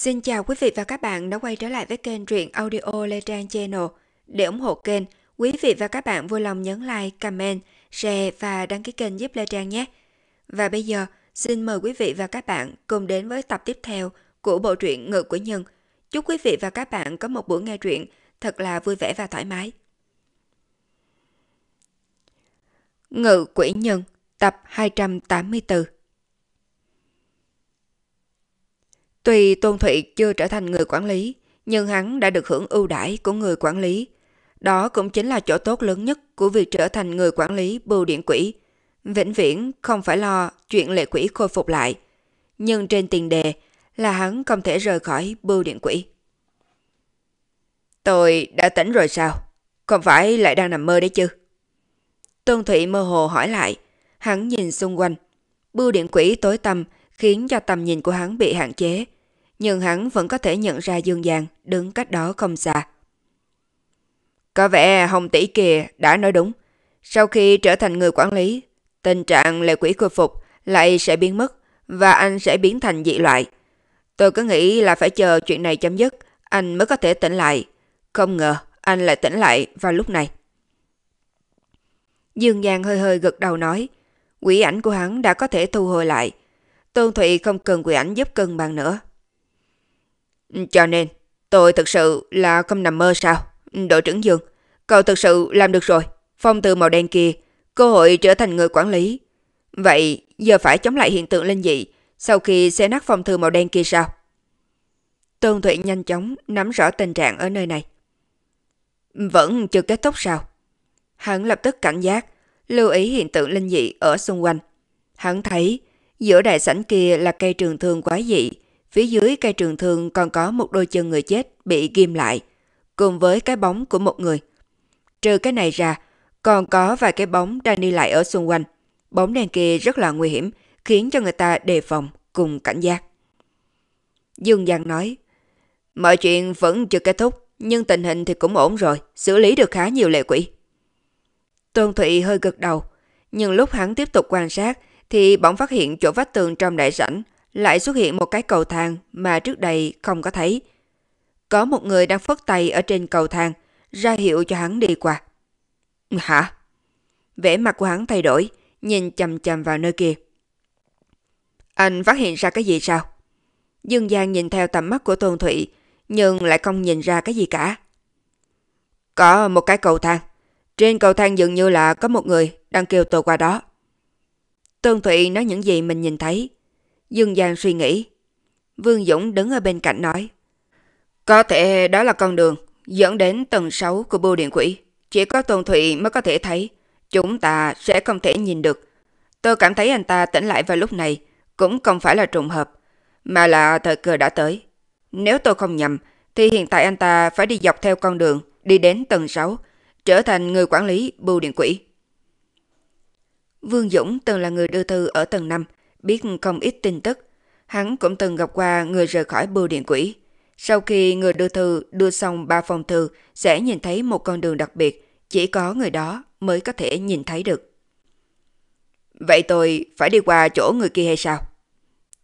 Xin chào quý vị và các bạn đã quay trở lại với kênh truyện audio Lê Trang Channel. Để ủng hộ kênh, quý vị và các bạn vui lòng nhấn like, comment, share và đăng ký kênh giúp Lê Trang nhé. Và bây giờ, xin mời quý vị và các bạn cùng đến với tập tiếp theo của bộ truyện Ngự của Nhân. Chúc quý vị và các bạn có một buổi nghe truyện thật là vui vẻ và thoải mái. Ngự Quỷ Nhân, tập 284 Tuy Tôn Thụy chưa trở thành người quản lý, nhưng hắn đã được hưởng ưu đãi của người quản lý. Đó cũng chính là chỗ tốt lớn nhất của việc trở thành người quản lý bưu điện quỹ. Vĩnh viễn không phải lo chuyện lệ quỹ khôi phục lại. Nhưng trên tiền đề là hắn không thể rời khỏi bưu điện quỹ. Tôi đã tỉnh rồi sao? Không phải lại đang nằm mơ đấy chứ? Tôn Thụy mơ hồ hỏi lại. Hắn nhìn xung quanh. Bưu điện quỹ tối tăm khiến cho tầm nhìn của hắn bị hạn chế nhưng hắn vẫn có thể nhận ra Dương Giang đứng cách đó không xa. Có vẻ Hồng Tỷ kia đã nói đúng. Sau khi trở thành người quản lý, tình trạng lệ quỷ khôi phục lại sẽ biến mất và anh sẽ biến thành dị loại. Tôi cứ nghĩ là phải chờ chuyện này chấm dứt, anh mới có thể tỉnh lại. Không ngờ anh lại tỉnh lại vào lúc này. Dương Giang hơi hơi gật đầu nói, quỷ ảnh của hắn đã có thể thu hồi lại. Tôn Thụy không cần quỷ ảnh giúp cân bằng nữa. Cho nên, tôi thực sự là không nằm mơ sao? Đội trưởng Dương, cậu thực sự làm được rồi. Phong từ màu đen kia, cơ hội trở thành người quản lý. Vậy, giờ phải chống lại hiện tượng linh dị sau khi xé nát phong thư màu đen kia sao? Tôn Thụy nhanh chóng nắm rõ tình trạng ở nơi này. Vẫn chưa kết thúc sao? Hắn lập tức cảnh giác, lưu ý hiện tượng linh dị ở xung quanh. Hắn thấy giữa đại sảnh kia là cây trường thương quái dị, Phía dưới cây trường thương còn có một đôi chân người chết bị ghim lại, cùng với cái bóng của một người. Trừ cái này ra, còn có vài cái bóng đang đi lại ở xung quanh. Bóng đen kia rất là nguy hiểm, khiến cho người ta đề phòng cùng cảnh giác. Dương Giang nói, mọi chuyện vẫn chưa kết thúc, nhưng tình hình thì cũng ổn rồi, xử lý được khá nhiều lệ quỷ. Tôn Thụy hơi gật đầu, nhưng lúc hắn tiếp tục quan sát thì bỗng phát hiện chỗ vách tường trong đại sảnh lại xuất hiện một cái cầu thang mà trước đây không có thấy. Có một người đang phất tay ở trên cầu thang, ra hiệu cho hắn đi qua. Hả? Vẻ mặt của hắn thay đổi, nhìn chầm chầm vào nơi kia. Anh phát hiện ra cái gì sao? Dương Giang nhìn theo tầm mắt của Tôn Thụy, nhưng lại không nhìn ra cái gì cả. Có một cái cầu thang. Trên cầu thang dường như là có một người đang kêu tôi qua đó. Tôn Thụy nói những gì mình nhìn thấy. Dương Giang suy nghĩ. Vương Dũng đứng ở bên cạnh nói. Có thể đó là con đường dẫn đến tầng 6 của bưu điện quỷ. Chỉ có Tôn Thụy mới có thể thấy. Chúng ta sẽ không thể nhìn được. Tôi cảm thấy anh ta tỉnh lại vào lúc này cũng không phải là trùng hợp, mà là thời cơ đã tới. Nếu tôi không nhầm, thì hiện tại anh ta phải đi dọc theo con đường, đi đến tầng 6, trở thành người quản lý bưu điện quỷ. Vương Dũng từng là người đưa thư ở tầng 5, biết không ít tin tức. Hắn cũng từng gặp qua người rời khỏi bưu điện quỷ. Sau khi người đưa thư đưa xong ba phòng thư sẽ nhìn thấy một con đường đặc biệt, chỉ có người đó mới có thể nhìn thấy được. Vậy tôi phải đi qua chỗ người kia hay sao?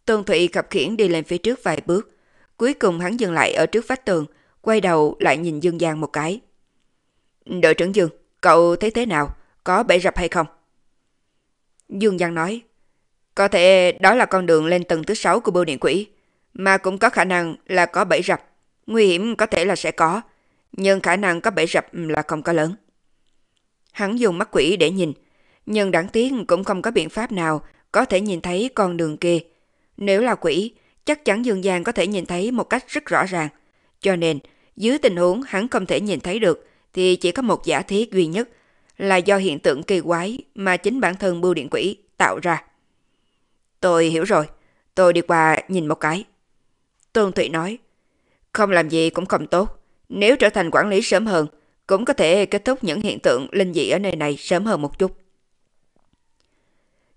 Tôn Thụy khập khiển đi lên phía trước vài bước. Cuối cùng hắn dừng lại ở trước vách tường, quay đầu lại nhìn Dương Giang một cái. Đội trưởng Dương, cậu thấy thế nào? Có bẫy rập hay không? Dương Giang nói, có thể đó là con đường lên tầng thứ 6 của bưu điện quỷ, mà cũng có khả năng là có bẫy rập. Nguy hiểm có thể là sẽ có, nhưng khả năng có bẫy rập là không có lớn. Hắn dùng mắt quỷ để nhìn, nhưng đáng tiếc cũng không có biện pháp nào có thể nhìn thấy con đường kia. Nếu là quỷ, chắc chắn Dương Giang có thể nhìn thấy một cách rất rõ ràng. Cho nên, dưới tình huống hắn không thể nhìn thấy được thì chỉ có một giả thiết duy nhất là do hiện tượng kỳ quái mà chính bản thân bưu điện quỷ tạo ra. Tôi hiểu rồi. Tôi đi qua nhìn một cái. Tôn Thụy nói. Không làm gì cũng không tốt. Nếu trở thành quản lý sớm hơn, cũng có thể kết thúc những hiện tượng linh dị ở nơi này sớm hơn một chút.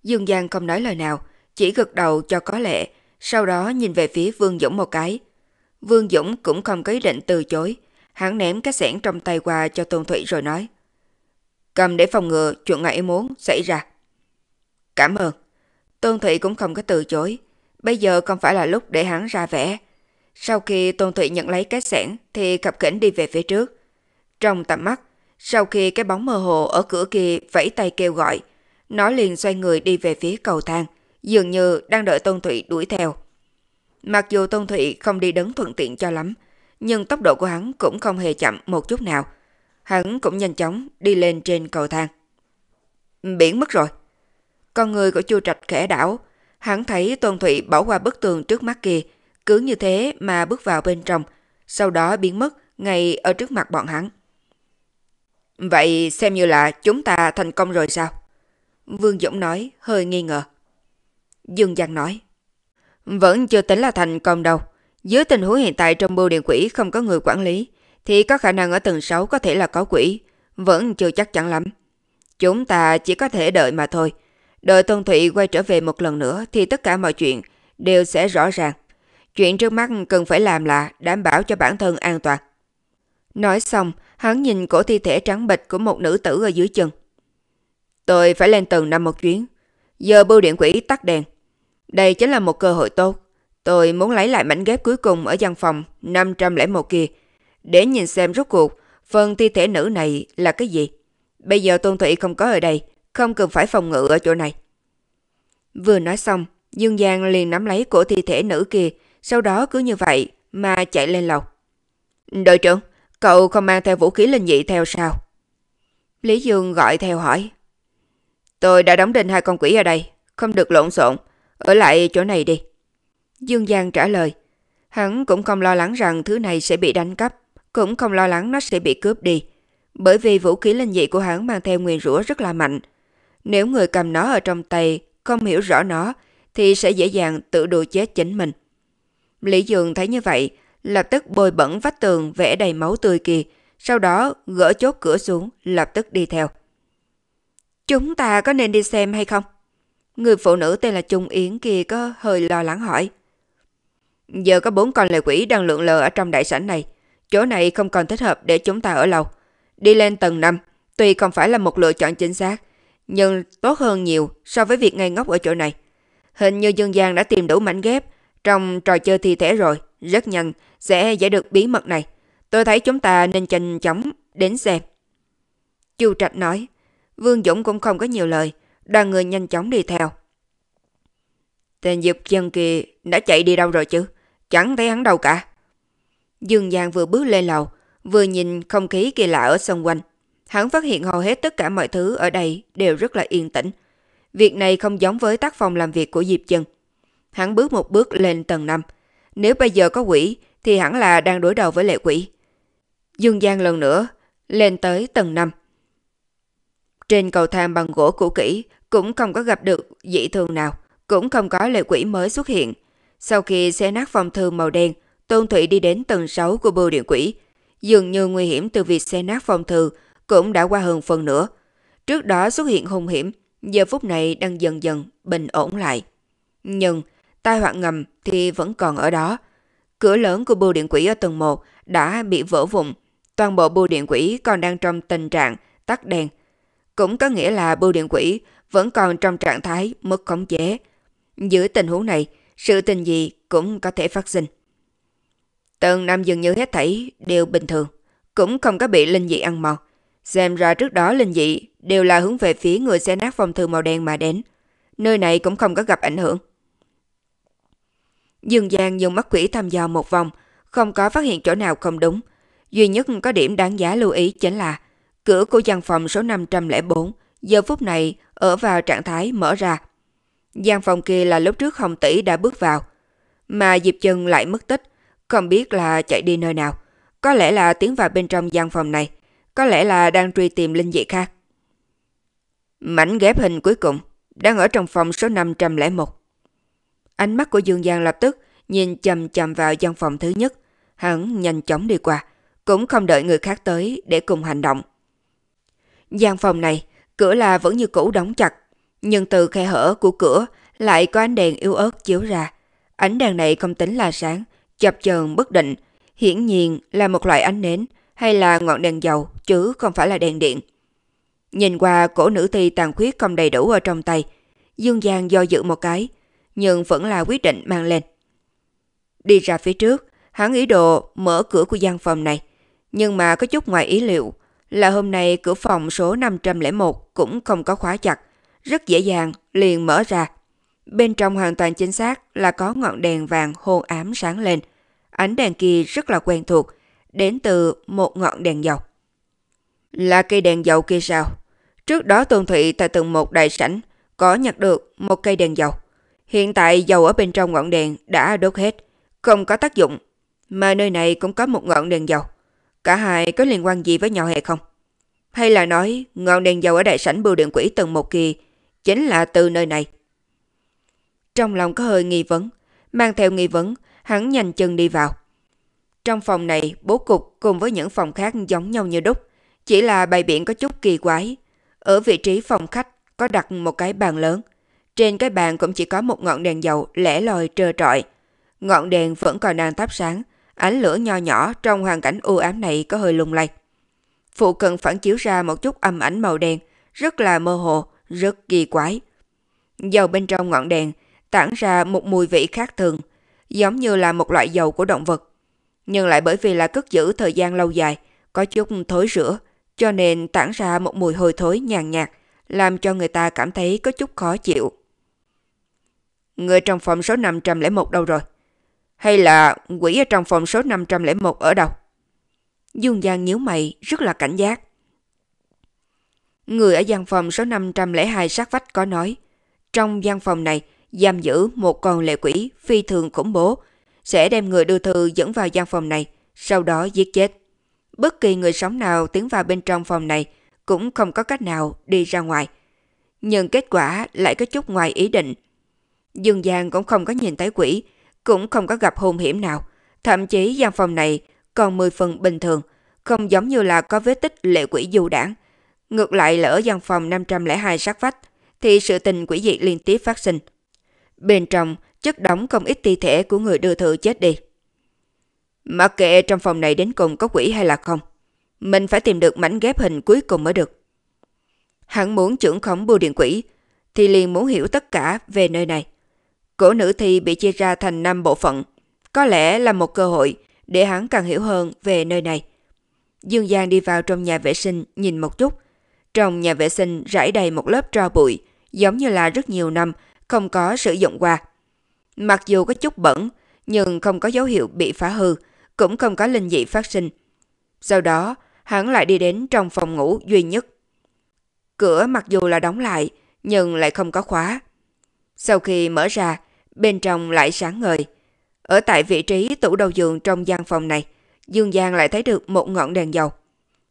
Dương Giang không nói lời nào, chỉ gật đầu cho có lệ, sau đó nhìn về phía Vương Dũng một cái. Vương Dũng cũng không có ý định từ chối, hắn ném cái xẻng trong tay qua cho Tôn Thụy rồi nói. Cầm để phòng ngừa chuyện ngài muốn xảy ra. Cảm ơn. Tôn Thụy cũng không có từ chối. Bây giờ không phải là lúc để hắn ra vẽ. Sau khi Tôn Thụy nhận lấy cái sẻn thì cặp kỉnh đi về phía trước. Trong tầm mắt, sau khi cái bóng mơ hồ ở cửa kia vẫy tay kêu gọi, nó liền xoay người đi về phía cầu thang, dường như đang đợi Tôn Thụy đuổi theo. Mặc dù Tôn Thụy không đi đứng thuận tiện cho lắm, nhưng tốc độ của hắn cũng không hề chậm một chút nào. Hắn cũng nhanh chóng đi lên trên cầu thang. Biển mất rồi. Con người của chu trạch khẽ đảo, hắn thấy Tôn Thụy bỏ qua bức tường trước mắt kia, cứ như thế mà bước vào bên trong, sau đó biến mất ngay ở trước mặt bọn hắn. Vậy xem như là chúng ta thành công rồi sao? Vương Dũng nói, hơi nghi ngờ. Dương Giang nói, vẫn chưa tính là thành công đâu. Dưới tình huống hiện tại trong bưu điện quỹ không có người quản lý, thì có khả năng ở tầng 6 có thể là có quỷ, vẫn chưa chắc chắn lắm. Chúng ta chỉ có thể đợi mà thôi, Đợi Tôn Thụy quay trở về một lần nữa thì tất cả mọi chuyện đều sẽ rõ ràng. Chuyện trước mắt cần phải làm là đảm bảo cho bản thân an toàn. Nói xong, hắn nhìn cổ thi thể trắng bệch của một nữ tử ở dưới chân. Tôi phải lên tầng năm một chuyến. Giờ bưu điện quỷ tắt đèn. Đây chính là một cơ hội tốt. Tôi muốn lấy lại mảnh ghép cuối cùng ở văn phòng 501 kia để nhìn xem rốt cuộc phần thi thể nữ này là cái gì. Bây giờ Tôn Thụy không có ở đây, không cần phải phòng ngự ở chỗ này. Vừa nói xong, Dương Giang liền nắm lấy cổ thi thể nữ kia, sau đó cứ như vậy mà chạy lên lầu. Đội trưởng, cậu không mang theo vũ khí linh dị theo sao? Lý Dương gọi theo hỏi. Tôi đã đóng đinh hai con quỷ ở đây, không được lộn xộn, ở lại chỗ này đi. Dương Giang trả lời. Hắn cũng không lo lắng rằng thứ này sẽ bị đánh cắp, cũng không lo lắng nó sẽ bị cướp đi. Bởi vì vũ khí linh dị của hắn mang theo nguyên rủa rất là mạnh, nếu người cầm nó ở trong tay không hiểu rõ nó thì sẽ dễ dàng tự đùa chết chính mình. Lý Dương thấy như vậy, lập tức bôi bẩn vách tường vẽ đầy máu tươi kia, sau đó gỡ chốt cửa xuống, lập tức đi theo. Chúng ta có nên đi xem hay không? Người phụ nữ tên là Trung Yến kia có hơi lo lắng hỏi. Giờ có bốn con lệ quỷ đang lượn lờ ở trong đại sảnh này. Chỗ này không còn thích hợp để chúng ta ở lâu. Đi lên tầng 5, tuy không phải là một lựa chọn chính xác, nhưng tốt hơn nhiều so với việc ngây ngốc ở chỗ này. Hình như Dương Giang đã tìm đủ mảnh ghép trong trò chơi thi thể rồi, rất nhanh sẽ giải được bí mật này. Tôi thấy chúng ta nên nhanh chóng đến xem. Chu Trạch nói, Vương Dũng cũng không có nhiều lời, đoàn người nhanh chóng đi theo. Tên Diệp dân kia đã chạy đi đâu rồi chứ? Chẳng thấy hắn đâu cả. Dương Giang vừa bước lên lầu, vừa nhìn không khí kỳ lạ ở xung quanh, Hắn phát hiện hầu hết tất cả mọi thứ ở đây đều rất là yên tĩnh. Việc này không giống với tác phòng làm việc của Diệp trần Hắn bước một bước lên tầng 5. Nếu bây giờ có quỷ thì hẳn là đang đối đầu với lệ quỷ. Dương Giang lần nữa lên tới tầng 5. Trên cầu thang bằng gỗ cũ kỹ cũng không có gặp được dị thường nào, cũng không có lệ quỷ mới xuất hiện. Sau khi xe nát phòng thư màu đen, Tôn Thụy đi đến tầng 6 của bưu điện quỷ. Dường như nguy hiểm từ việc xe nát phòng thư cũng đã qua hơn phần nữa. Trước đó xuất hiện hung hiểm, giờ phút này đang dần dần bình ổn lại. Nhưng tai họa ngầm thì vẫn còn ở đó. Cửa lớn của bưu điện quỷ ở tầng 1 đã bị vỡ vụn. Toàn bộ bưu điện quỷ còn đang trong tình trạng tắt đèn. Cũng có nghĩa là bưu điện quỷ vẫn còn trong trạng thái mất khống chế. Dưới tình huống này, sự tình gì cũng có thể phát sinh. tầng Nam dường như hết thảy đều bình thường, cũng không có bị linh dị ăn mòn. Xem ra trước đó linh dị đều là hướng về phía người xe nát phòng thư màu đen mà đến. Nơi này cũng không có gặp ảnh hưởng. Dương Giang dùng mắt quỷ thăm dò một vòng, không có phát hiện chỗ nào không đúng. Duy nhất có điểm đáng giá lưu ý chính là cửa của gian phòng số 504 giờ phút này ở vào trạng thái mở ra. Gian phòng kia là lúc trước Hồng Tỷ đã bước vào, mà Diệp Trần lại mất tích, không biết là chạy đi nơi nào. Có lẽ là tiến vào bên trong gian phòng này, có lẽ là đang truy tìm linh dị khác. Mảnh ghép hình cuối cùng đang ở trong phòng số 501. Ánh mắt của Dương Giang lập tức nhìn chầm chầm vào gian phòng thứ nhất. Hắn nhanh chóng đi qua, cũng không đợi người khác tới để cùng hành động. Gian phòng này, cửa là vẫn như cũ đóng chặt, nhưng từ khe hở của cửa lại có ánh đèn yếu ớt chiếu ra. Ánh đèn này không tính là sáng, chập chờn bất định, hiển nhiên là một loại ánh nến hay là ngọn đèn dầu chứ không phải là đèn điện. Nhìn qua cổ nữ ti tàn khuyết không đầy đủ ở trong tay, Dương Giang do dự một cái, nhưng vẫn là quyết định mang lên. Đi ra phía trước, hắn ý đồ mở cửa của gian phòng này, nhưng mà có chút ngoài ý liệu là hôm nay cửa phòng số 501 cũng không có khóa chặt, rất dễ dàng liền mở ra. Bên trong hoàn toàn chính xác là có ngọn đèn vàng hôn ám sáng lên. Ánh đèn kia rất là quen thuộc, đến từ một ngọn đèn dầu. Là cây đèn dầu kia sao? Trước đó Tôn Thụy tại tầng một đại sảnh có nhặt được một cây đèn dầu. Hiện tại dầu ở bên trong ngọn đèn đã đốt hết, không có tác dụng. Mà nơi này cũng có một ngọn đèn dầu. Cả hai có liên quan gì với nhau hay không? Hay là nói ngọn đèn dầu ở đại sảnh bưu điện quỹ tầng một kia chính là từ nơi này? Trong lòng có hơi nghi vấn. Mang theo nghi vấn, hắn nhanh chân đi vào. Trong phòng này, bố cục cùng với những phòng khác giống nhau như đúc, chỉ là bày biện có chút kỳ quái. Ở vị trí phòng khách có đặt một cái bàn lớn. Trên cái bàn cũng chỉ có một ngọn đèn dầu lẻ loi trơ trọi. Ngọn đèn vẫn còn đang thắp sáng, ánh lửa nho nhỏ trong hoàn cảnh u ám này có hơi lung lay. Phụ cận phản chiếu ra một chút âm ảnh màu đen, rất là mơ hồ, rất kỳ quái. Dầu bên trong ngọn đèn tản ra một mùi vị khác thường, giống như là một loại dầu của động vật nhưng lại bởi vì là cất giữ thời gian lâu dài, có chút thối rữa, cho nên tản ra một mùi hôi thối nhàn nhạt, làm cho người ta cảm thấy có chút khó chịu. Người trong phòng số 501 đâu rồi? Hay là quỷ ở trong phòng số 501 ở đâu? Dương Giang nhíu mày, rất là cảnh giác. Người ở gian phòng số 502 sát vách có nói, trong gian phòng này giam giữ một con lệ quỷ phi thường khủng bố, sẽ đem người đưa thư dẫn vào gian phòng này, sau đó giết chết. Bất kỳ người sống nào tiến vào bên trong phòng này cũng không có cách nào đi ra ngoài. Nhưng kết quả lại có chút ngoài ý định. Dương Giang cũng không có nhìn thấy quỷ, cũng không có gặp hôn hiểm nào. Thậm chí gian phòng này còn 10 phần bình thường, không giống như là có vết tích lệ quỷ du đảng. Ngược lại là ở gian phòng 502 sát vách, thì sự tình quỷ dị liên tiếp phát sinh. Bên trong chất đóng không ít thi thể của người đưa thư chết đi. Mặc kệ trong phòng này đến cùng có quỷ hay là không, mình phải tìm được mảnh ghép hình cuối cùng mới được. Hắn muốn trưởng khống bưu điện quỷ, thì liền muốn hiểu tất cả về nơi này. Cổ nữ thi bị chia ra thành 5 bộ phận, có lẽ là một cơ hội để hắn càng hiểu hơn về nơi này. Dương Giang đi vào trong nhà vệ sinh nhìn một chút. Trong nhà vệ sinh rải đầy một lớp tro bụi, giống như là rất nhiều năm không có sử dụng qua. Mặc dù có chút bẩn, nhưng không có dấu hiệu bị phá hư, cũng không có linh dị phát sinh. Sau đó, hắn lại đi đến trong phòng ngủ duy nhất. Cửa mặc dù là đóng lại, nhưng lại không có khóa. Sau khi mở ra, bên trong lại sáng ngời. Ở tại vị trí tủ đầu giường trong gian phòng này, Dương Giang lại thấy được một ngọn đèn dầu.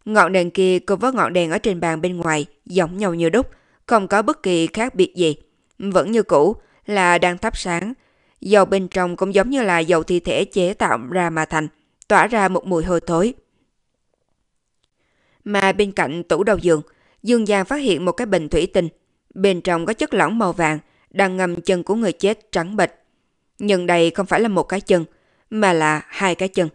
Ngọn đèn kia cùng với ngọn đèn ở trên bàn bên ngoài giống nhau như đúc, không có bất kỳ khác biệt gì. Vẫn như cũ là đang thắp sáng, Dầu bên trong cũng giống như là dầu thi thể chế tạo ra mà thành, tỏa ra một mùi hôi thối. Mà bên cạnh tủ đầu giường, Dương Giang phát hiện một cái bình thủy tinh. Bên trong có chất lỏng màu vàng, đang ngâm chân của người chết trắng bệch. Nhưng đây không phải là một cái chân, mà là hai cái chân.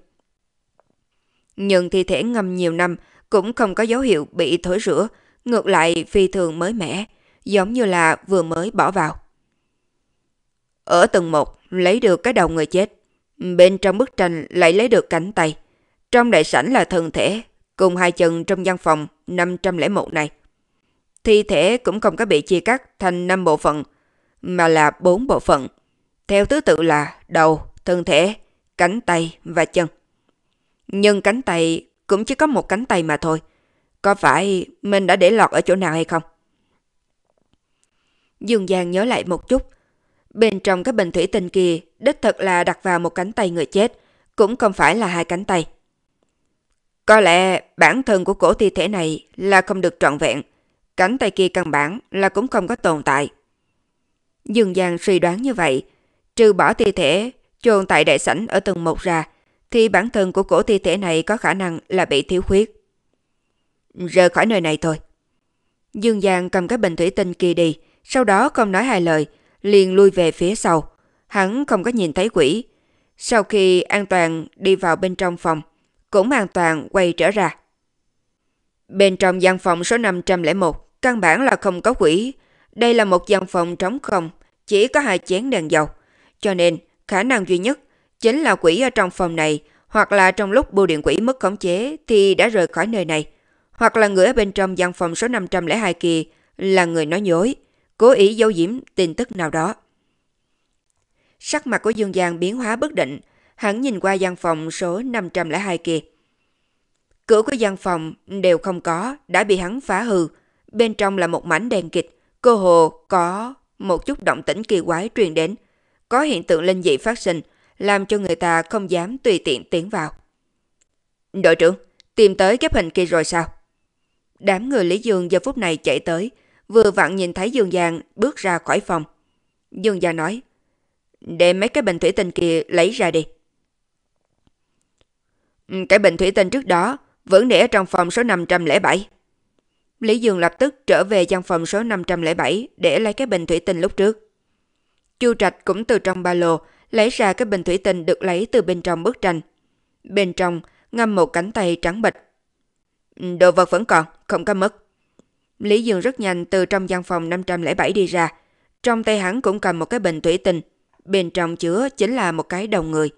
Nhưng thi thể ngâm nhiều năm cũng không có dấu hiệu bị thối rữa, ngược lại phi thường mới mẻ, giống như là vừa mới bỏ vào. Ở tầng 1 lấy được cái đầu người chết. Bên trong bức tranh lại lấy được cánh tay. Trong đại sảnh là thân thể, cùng hai chân trong văn phòng 501 này. Thi thể cũng không có bị chia cắt thành 5 bộ phận, mà là 4 bộ phận. Theo thứ tự là đầu, thân thể, cánh tay và chân. Nhưng cánh tay cũng chỉ có một cánh tay mà thôi. Có phải mình đã để lọt ở chỗ nào hay không? Dương Giang nhớ lại một chút, Bên trong cái bình thủy tinh kia, đích thật là đặt vào một cánh tay người chết, cũng không phải là hai cánh tay. Có lẽ bản thân của cổ thi thể này là không được trọn vẹn, cánh tay kia căn bản là cũng không có tồn tại. Dương Giang suy đoán như vậy, trừ bỏ thi thể chôn tại đại sảnh ở tầng 1 ra, thì bản thân của cổ thi thể này có khả năng là bị thiếu khuyết. Rời khỏi nơi này thôi. Dương Giang cầm cái bình thủy tinh kia đi, sau đó không nói hai lời, liền lui về phía sau. Hắn không có nhìn thấy quỷ. Sau khi an toàn đi vào bên trong phòng, cũng an toàn quay trở ra. Bên trong gian phòng số 501, căn bản là không có quỷ. Đây là một gian phòng trống không, chỉ có hai chén đèn dầu. Cho nên, khả năng duy nhất chính là quỷ ở trong phòng này hoặc là trong lúc bưu điện quỷ mất khống chế thì đã rời khỏi nơi này. Hoặc là người ở bên trong gian phòng số 502 kia là người nói dối cố ý giấu giếm tin tức nào đó. Sắc mặt của Dương Giang biến hóa bất định, hắn nhìn qua gian phòng số 502 kia. Cửa của gian phòng đều không có, đã bị hắn phá hư. Bên trong là một mảnh đèn kịch, cơ hồ có một chút động tĩnh kỳ quái truyền đến. Có hiện tượng linh dị phát sinh, làm cho người ta không dám tùy tiện tiến vào. Đội trưởng, tìm tới ghép hình kia rồi sao? Đám người Lý Dương giờ phút này chạy tới, vừa vặn nhìn thấy Dương Giang bước ra khỏi phòng. Dương Giang nói, để mấy cái bình thủy tinh kia lấy ra đi. Ừ, cái bình thủy tinh trước đó vẫn để ở trong phòng số 507. Lý Dương lập tức trở về gian phòng số 507 để lấy cái bình thủy tinh lúc trước. Chu Trạch cũng từ trong ba lô lấy ra cái bình thủy tinh được lấy từ bên trong bức tranh. Bên trong ngâm một cánh tay trắng bịch. Ừ, đồ vật vẫn còn, không có mất. Lý Dương rất nhanh từ trong gian phòng 507 đi ra. Trong tay hắn cũng cầm một cái bình thủy tinh. Bên trong chứa chính là một cái đầu người.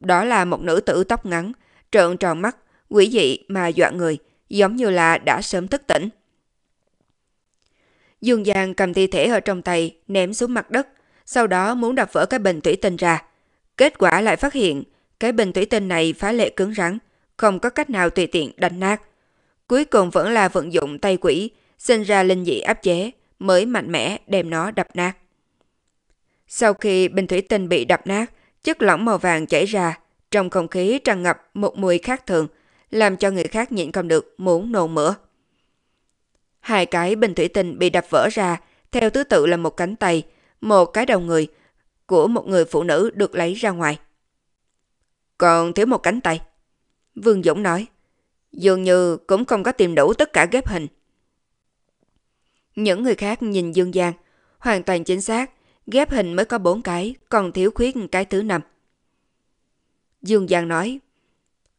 Đó là một nữ tử tóc ngắn, trợn tròn mắt, quỷ dị mà dọa người, giống như là đã sớm thức tỉnh. Dương Giang cầm thi thể ở trong tay, ném xuống mặt đất, sau đó muốn đập vỡ cái bình thủy tinh ra. Kết quả lại phát hiện, cái bình thủy tinh này phá lệ cứng rắn, không có cách nào tùy tiện đánh nát cuối cùng vẫn là vận dụng tay quỷ, sinh ra linh dị áp chế, mới mạnh mẽ đem nó đập nát. Sau khi bình thủy tinh bị đập nát, chất lỏng màu vàng chảy ra, trong không khí tràn ngập một mùi khác thường, làm cho người khác nhịn không được muốn nôn mửa. Hai cái bình thủy tinh bị đập vỡ ra, theo thứ tự là một cánh tay, một cái đầu người của một người phụ nữ được lấy ra ngoài. Còn thiếu một cánh tay. Vương Dũng nói, dường như cũng không có tìm đủ tất cả ghép hình. Những người khác nhìn Dương Giang, hoàn toàn chính xác, ghép hình mới có bốn cái, còn thiếu khuyết cái thứ năm. Dương Giang nói,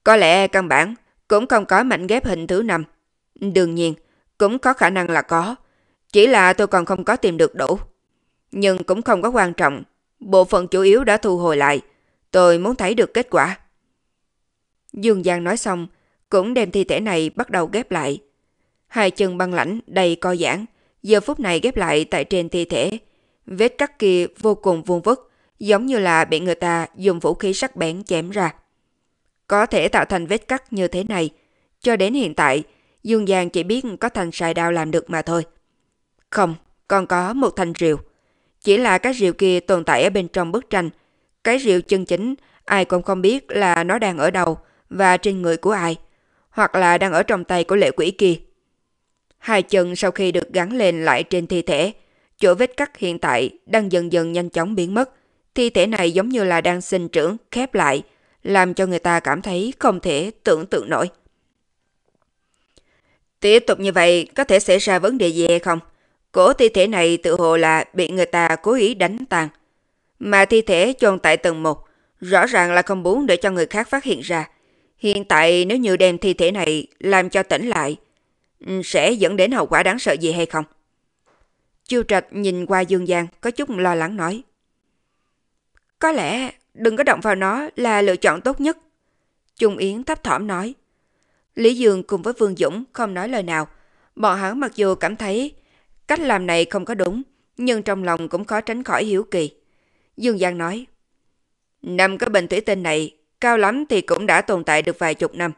có lẽ căn bản cũng không có mảnh ghép hình thứ năm. Đương nhiên, cũng có khả năng là có, chỉ là tôi còn không có tìm được đủ. Nhưng cũng không có quan trọng, bộ phận chủ yếu đã thu hồi lại, tôi muốn thấy được kết quả. Dương Giang nói xong, cũng đem thi thể này bắt đầu ghép lại. Hai chân băng lãnh đầy co giãn, giờ phút này ghép lại tại trên thi thể. Vết cắt kia vô cùng vuông vức, giống như là bị người ta dùng vũ khí sắc bén chém ra. Có thể tạo thành vết cắt như thế này, cho đến hiện tại, Dương Giang chỉ biết có thành sai đao làm được mà thôi. Không, còn có một thành rìu. Chỉ là cái rìu kia tồn tại ở bên trong bức tranh. Cái rìu chân chính, ai cũng không biết là nó đang ở đâu và trên người của ai hoặc là đang ở trong tay của lệ quỷ kia. Hai chân sau khi được gắn lên lại trên thi thể, chỗ vết cắt hiện tại đang dần dần nhanh chóng biến mất. Thi thể này giống như là đang sinh trưởng, khép lại, làm cho người ta cảm thấy không thể tưởng tượng nổi. Tiếp tục như vậy có thể xảy ra vấn đề gì hay không? Cổ thi thể này tự hồ là bị người ta cố ý đánh tàn. Mà thi thể chôn tại tầng 1, rõ ràng là không muốn để cho người khác phát hiện ra, Hiện tại nếu như đem thi thể này làm cho tỉnh lại, ừ, sẽ dẫn đến hậu quả đáng sợ gì hay không? Chiêu trạch nhìn qua Dương Giang có chút lo lắng nói. Có lẽ đừng có động vào nó là lựa chọn tốt nhất. Trung Yến thấp thỏm nói. Lý Dương cùng với Vương Dũng không nói lời nào. Bọn hắn mặc dù cảm thấy cách làm này không có đúng, nhưng trong lòng cũng khó tránh khỏi hiếu kỳ. Dương Giang nói. Nằm cái bệnh thủy tinh này cao lắm thì cũng đã tồn tại được vài chục năm,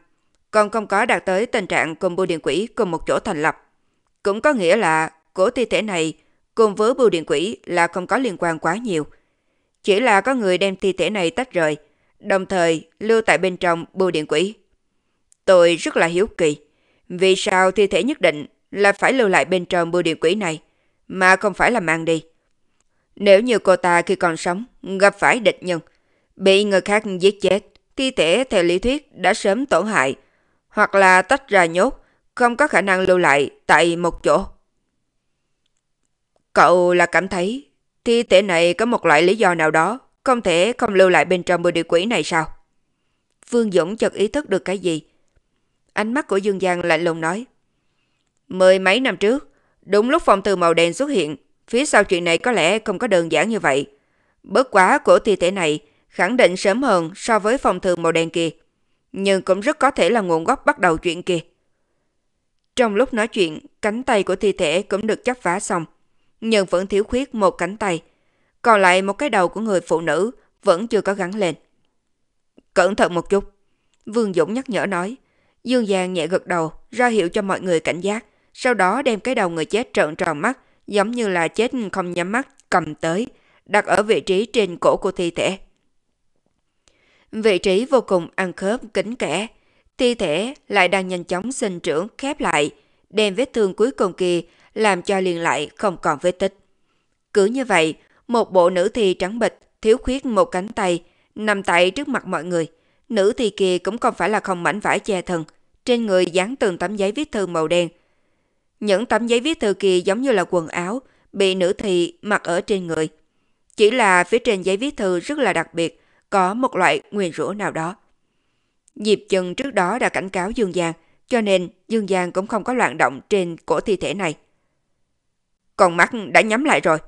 còn không có đạt tới tình trạng cùng bưu điện quỷ cùng một chỗ thành lập. Cũng có nghĩa là cổ thi thể này cùng với bưu điện quỷ là không có liên quan quá nhiều. Chỉ là có người đem thi thể này tách rời, đồng thời lưu tại bên trong bưu điện quỷ. Tôi rất là hiếu kỳ, vì sao thi thể nhất định là phải lưu lại bên trong bưu điện quỷ này, mà không phải là mang đi. Nếu như cô ta khi còn sống gặp phải địch nhân, bị người khác giết chết, thi thể theo lý thuyết đã sớm tổn hại, hoặc là tách ra nhốt, không có khả năng lưu lại tại một chỗ. Cậu là cảm thấy thi thể này có một loại lý do nào đó không thể không lưu lại bên trong bưu địa quỷ này sao? Vương Dũng chợt ý thức được cái gì. Ánh mắt của Dương Giang lạnh lùng nói. Mười mấy năm trước, đúng lúc phòng từ màu đen xuất hiện, phía sau chuyện này có lẽ không có đơn giản như vậy. Bớt quá của thi thể này khẳng định sớm hơn so với phòng thường màu đen kia, nhưng cũng rất có thể là nguồn gốc bắt đầu chuyện kia. Trong lúc nói chuyện, cánh tay của thi thể cũng được chấp vá xong, nhưng vẫn thiếu khuyết một cánh tay, còn lại một cái đầu của người phụ nữ vẫn chưa có gắn lên. Cẩn thận một chút, Vương Dũng nhắc nhở nói. Dương Giang nhẹ gật đầu, ra hiệu cho mọi người cảnh giác, sau đó đem cái đầu người chết trợn tròn mắt, giống như là chết không nhắm mắt, cầm tới, đặt ở vị trí trên cổ của thi thể. Vị trí vô cùng ăn khớp kính kẽ, thi thể lại đang nhanh chóng sinh trưởng khép lại, đem vết thương cuối cùng kia làm cho liền lại không còn vết tích. Cứ như vậy, một bộ nữ thi trắng bịch thiếu khuyết một cánh tay nằm tại trước mặt mọi người. Nữ thi kia cũng không phải là không mảnh vải che thân, trên người dán từng tấm giấy viết thư màu đen. Những tấm giấy viết thư kia giống như là quần áo, bị nữ thi mặc ở trên người. Chỉ là phía trên giấy viết thư rất là đặc biệt, có một loại nguyền rủa nào đó. Diệp Trần trước đó đã cảnh cáo Dương Giang, cho nên Dương Giang cũng không có loạn động trên cổ thi thể này. Con mắt đã nhắm lại rồi.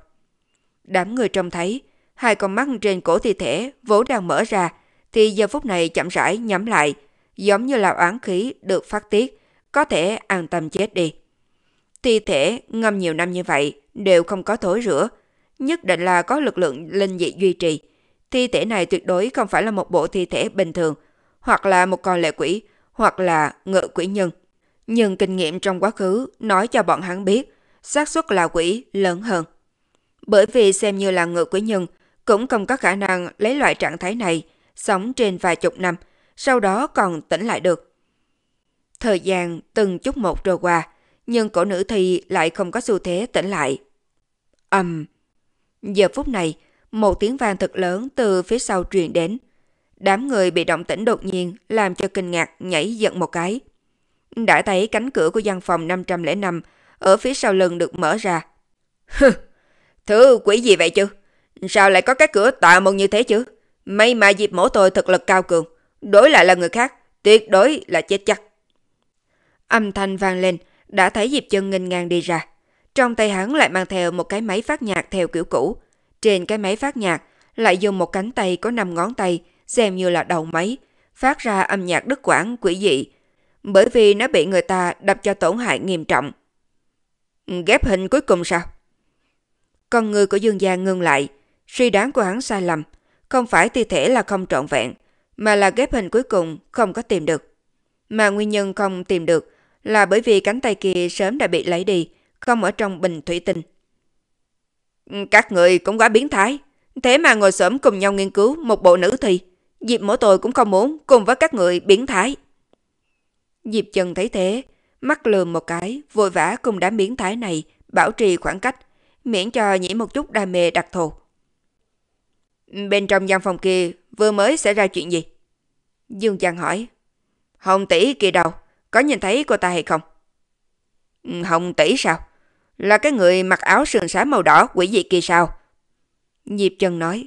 Đám người trông thấy, hai con mắt trên cổ thi thể vốn đang mở ra, thì giờ phút này chậm rãi nhắm lại, giống như là oán khí được phát tiết, có thể an tâm chết đi. Thi thể ngâm nhiều năm như vậy đều không có thối rửa, nhất định là có lực lượng linh dị duy trì, thi thể này tuyệt đối không phải là một bộ thi thể bình thường, hoặc là một con lệ quỷ, hoặc là ngự quỷ nhân. Nhưng kinh nghiệm trong quá khứ nói cho bọn hắn biết, xác suất là quỷ lớn hơn. Bởi vì xem như là ngự quỷ nhân, cũng không có khả năng lấy loại trạng thái này, sống trên vài chục năm, sau đó còn tỉnh lại được. Thời gian từng chút một trôi qua, nhưng cổ nữ thi lại không có xu thế tỉnh lại. âm um, Giờ phút này, một tiếng vang thật lớn từ phía sau truyền đến. Đám người bị động tĩnh đột nhiên làm cho kinh ngạc nhảy giận một cái. Đã thấy cánh cửa của văn phòng 505 ở phía sau lưng được mở ra. Hừ, thứ quỷ gì vậy chứ? Sao lại có cái cửa tà môn như thế chứ? May mà dịp mổ tôi thực lực cao cường, đối lại là người khác, tuyệt đối là chết chắc. Âm thanh vang lên, đã thấy dịp Chân nghênh ngang đi ra. Trong tay hắn lại mang theo một cái máy phát nhạc theo kiểu cũ, trên cái máy phát nhạc, lại dùng một cánh tay có 5 ngón tay, xem như là đầu máy, phát ra âm nhạc đứt quãng quỷ dị, bởi vì nó bị người ta đập cho tổn hại nghiêm trọng. Ghép hình cuối cùng sao? Con người của Dương Gia ngưng lại, suy đoán của hắn sai lầm, không phải thi thể là không trọn vẹn, mà là ghép hình cuối cùng không có tìm được. Mà nguyên nhân không tìm được là bởi vì cánh tay kia sớm đã bị lấy đi, không ở trong bình thủy tinh. Ừ, các người cũng quá biến thái. Thế mà ngồi sớm cùng nhau nghiên cứu một bộ nữ thì Diệp mổ tôi cũng không muốn cùng với các người biến thái. Diệp Trần thấy thế, mắt lườm một cái, vội vã cùng đám biến thái này bảo trì khoảng cách, miễn cho nhỉ một chút đam mê đặc thù. Bên trong gian phòng kia vừa mới xảy ra chuyện gì? Dương Giang hỏi. Hồng tỷ kia đâu? Có nhìn thấy cô ta hay không? Ừ, Hồng tỷ sao? Là cái người mặc áo sườn xám màu đỏ quỷ dị kỳ sao? Diệp Trần nói.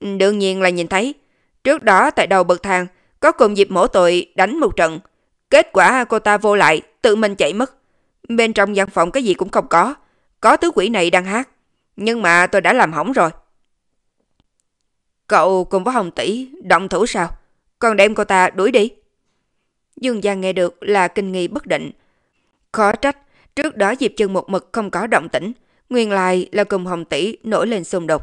Đương nhiên là nhìn thấy. Trước đó tại đầu bậc thang, có cùng Diệp mổ tội đánh một trận. Kết quả cô ta vô lại, tự mình chạy mất. Bên trong văn phòng cái gì cũng không có. Có tứ quỷ này đang hát. Nhưng mà tôi đã làm hỏng rồi. Cậu cùng với Hồng Tỷ động thủ sao? Còn đem cô ta đuổi đi. Dương Giang nghe được là kinh nghi bất định. Khó trách Trước đó Diệp chân một mực không có động tĩnh, nguyên lai là cùng Hồng Tỷ nổi lên xung đột.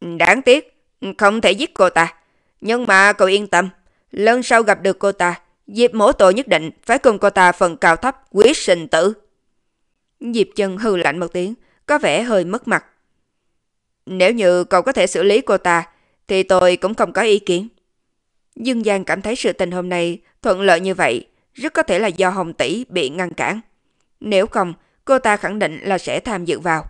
Đáng tiếc, không thể giết cô ta. Nhưng mà cậu yên tâm, lần sau gặp được cô ta, Diệp mổ tội nhất định phải cùng cô ta phần cao thấp quyết sinh tử. Diệp chân hư lạnh một tiếng, có vẻ hơi mất mặt. Nếu như cậu có thể xử lý cô ta, thì tôi cũng không có ý kiến. Dương gian cảm thấy sự tình hôm nay thuận lợi như vậy, rất có thể là do Hồng Tỷ bị ngăn cản. Nếu không, cô ta khẳng định là sẽ tham dự vào.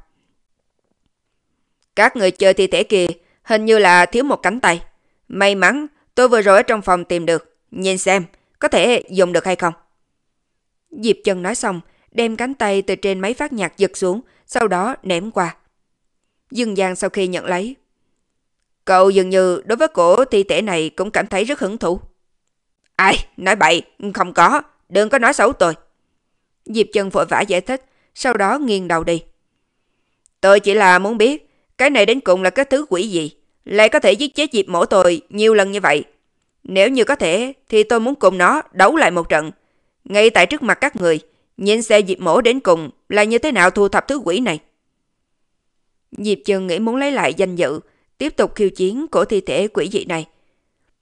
Các người chơi thi thể kia hình như là thiếu một cánh tay. May mắn tôi vừa rồi ở trong phòng tìm được. Nhìn xem, có thể dùng được hay không? Diệp Trần nói xong, đem cánh tay từ trên máy phát nhạc giật xuống, sau đó ném qua. Dương Giang sau khi nhận lấy. Cậu dường như đối với cổ thi thể này cũng cảm thấy rất hứng thú Ai, nói bậy, không có, đừng có nói xấu tôi. Diệp Trần vội vã giải thích, sau đó nghiêng đầu đi. Tôi chỉ là muốn biết, cái này đến cùng là cái thứ quỷ gì? Lại có thể giết chết Diệp mổ tôi nhiều lần như vậy. Nếu như có thể, thì tôi muốn cùng nó đấu lại một trận. Ngay tại trước mặt các người, nhìn xe Diệp mổ đến cùng là như thế nào thu thập thứ quỷ này. Diệp Trần nghĩ muốn lấy lại danh dự, tiếp tục khiêu chiến của thi thể quỷ dị này.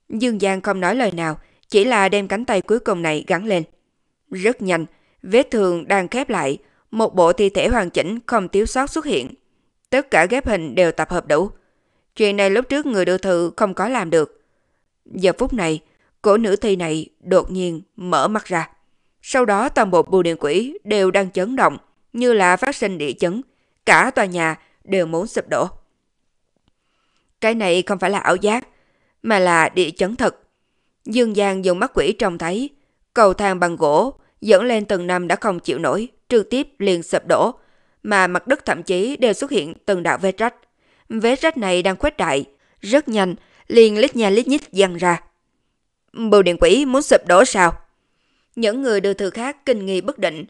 Dương Giang không nói lời nào, chỉ là đem cánh tay cuối cùng này gắn lên. Rất nhanh, Vết thương đang khép lại, một bộ thi thể hoàn chỉnh không thiếu sót xuất hiện. Tất cả ghép hình đều tập hợp đủ. Chuyện này lúc trước người đưa thư không có làm được. Giờ phút này, cổ nữ thi này đột nhiên mở mắt ra. Sau đó toàn bộ bưu điện quỷ đều đang chấn động, như là phát sinh địa chấn. Cả tòa nhà đều muốn sụp đổ. Cái này không phải là ảo giác, mà là địa chấn thật. Dương Giang dùng mắt quỷ trông thấy, cầu thang bằng gỗ dẫn lên tầng năm đã không chịu nổi, trực tiếp liền sập đổ, mà mặt đất thậm chí đều xuất hiện từng đạo vết rách. Vết rách này đang khuếch đại, rất nhanh, liền lít nha lít nhít dằn ra. Bưu điện quỷ muốn sụp đổ sao? Những người đưa thư khác kinh nghi bất định.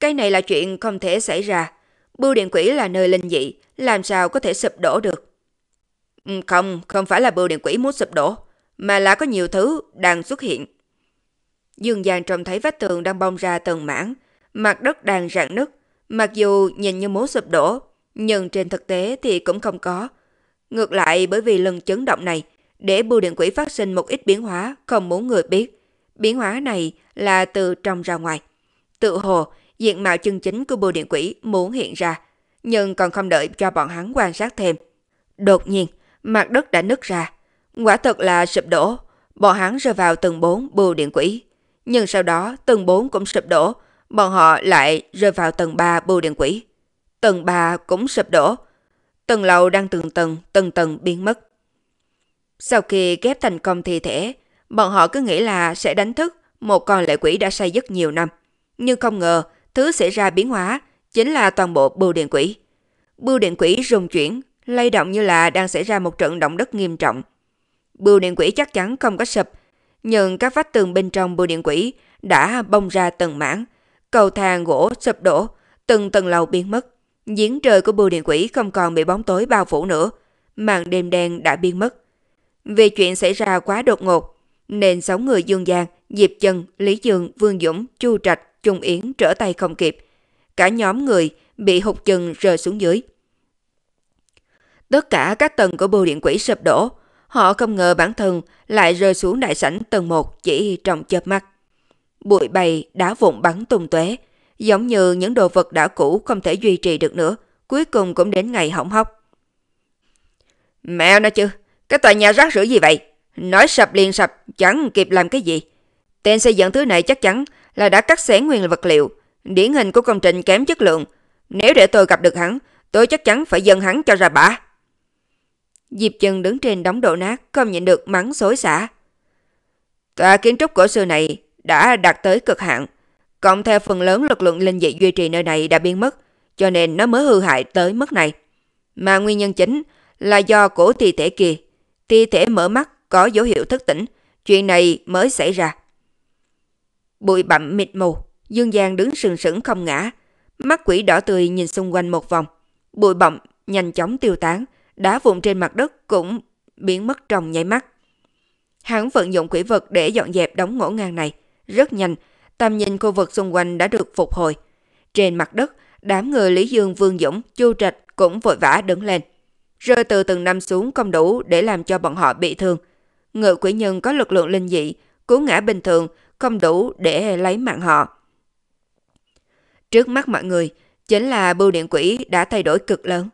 Cái này là chuyện không thể xảy ra. Bưu điện quỷ là nơi linh dị, làm sao có thể sụp đổ được? Ừ, không, không phải là bưu điện quỷ muốn sụp đổ, mà là có nhiều thứ đang xuất hiện. Dương Giang trông thấy vách tường đang bong ra từng mảng, mặt đất đang rạn nứt. Mặc dù nhìn như muốn sụp đổ, nhưng trên thực tế thì cũng không có. Ngược lại bởi vì lần chấn động này, để bưu điện quỷ phát sinh một ít biến hóa không muốn người biết. Biến hóa này là từ trong ra ngoài. Tự hồ, diện mạo chân chính của bưu điện quỷ muốn hiện ra, nhưng còn không đợi cho bọn hắn quan sát thêm. Đột nhiên, mặt đất đã nứt ra. Quả thật là sụp đổ, bọn hắn rơi vào tầng 4 bưu điện quỷ. Nhưng sau đó tầng 4 cũng sụp đổ, bọn họ lại rơi vào tầng 3 bưu điện quỷ. Tầng 3 cũng sụp đổ, tầng lầu đang từng tầng, từng tầng biến mất. Sau khi ghép thành công thi thể, bọn họ cứ nghĩ là sẽ đánh thức một con lệ quỷ đã say giấc nhiều năm. Nhưng không ngờ, thứ xảy ra biến hóa chính là toàn bộ bưu điện quỷ. Bưu điện quỷ rung chuyển, lay động như là đang xảy ra một trận động đất nghiêm trọng. Bưu điện quỷ chắc chắn không có sụp nhưng các vách tường bên trong bưu điện quỷ đã bong ra từng mảng, cầu thang gỗ sụp đổ, từng tầng lầu biến mất. Giếng trời của bưu điện quỷ không còn bị bóng tối bao phủ nữa, màn đêm đen đã biến mất. Vì chuyện xảy ra quá đột ngột, nên sáu người Dương Giang, Diệp Trần, Lý Dương, Vương Dũng, Chu Trạch, Trung Yến trở tay không kịp. Cả nhóm người bị hụt chân rơi xuống dưới. Tất cả các tầng của bưu điện quỷ sụp đổ, Họ không ngờ bản thân lại rơi xuống đại sảnh tầng 1 chỉ trong chớp mắt. Bụi bay đá vụn bắn tung tóe, giống như những đồ vật đã cũ không thể duy trì được nữa, cuối cùng cũng đến ngày hỏng hóc. mèo nó chứ, cái tòa nhà rác rưởi gì vậy? Nói sập liền sập, chẳng kịp làm cái gì. Tên xây dựng thứ này chắc chắn là đã cắt xén nguyên vật liệu, điển hình của công trình kém chất lượng. Nếu để tôi gặp được hắn, tôi chắc chắn phải dần hắn cho ra bả. Diệp chân đứng trên đống đổ nát, không nhận được mắng xối xả. Tòa kiến trúc cổ xưa này đã đạt tới cực hạn. Cộng theo phần lớn lực lượng linh dị duy trì nơi này đã biến mất, cho nên nó mới hư hại tới mức này. Mà nguyên nhân chính là do cổ thi thể kia. Thi thể mở mắt có dấu hiệu thức tỉnh, chuyện này mới xảy ra. Bụi bặm mịt mù, Dương Giang đứng sừng sững không ngã. Mắt quỷ đỏ tươi nhìn xung quanh một vòng. Bụi bặm nhanh chóng tiêu tán, đá vụn trên mặt đất cũng biến mất trong nháy mắt. Hắn vận dụng quỷ vật để dọn dẹp đống ngỗ ngang này. Rất nhanh, tầm nhìn khu vực xung quanh đã được phục hồi. Trên mặt đất, đám người Lý Dương Vương Dũng, Chu Trạch cũng vội vã đứng lên. Rơi từ từng năm xuống không đủ để làm cho bọn họ bị thương. Ngự quỷ nhân có lực lượng linh dị, cứu ngã bình thường, không đủ để lấy mạng họ. Trước mắt mọi người, chính là bưu điện quỷ đã thay đổi cực lớn.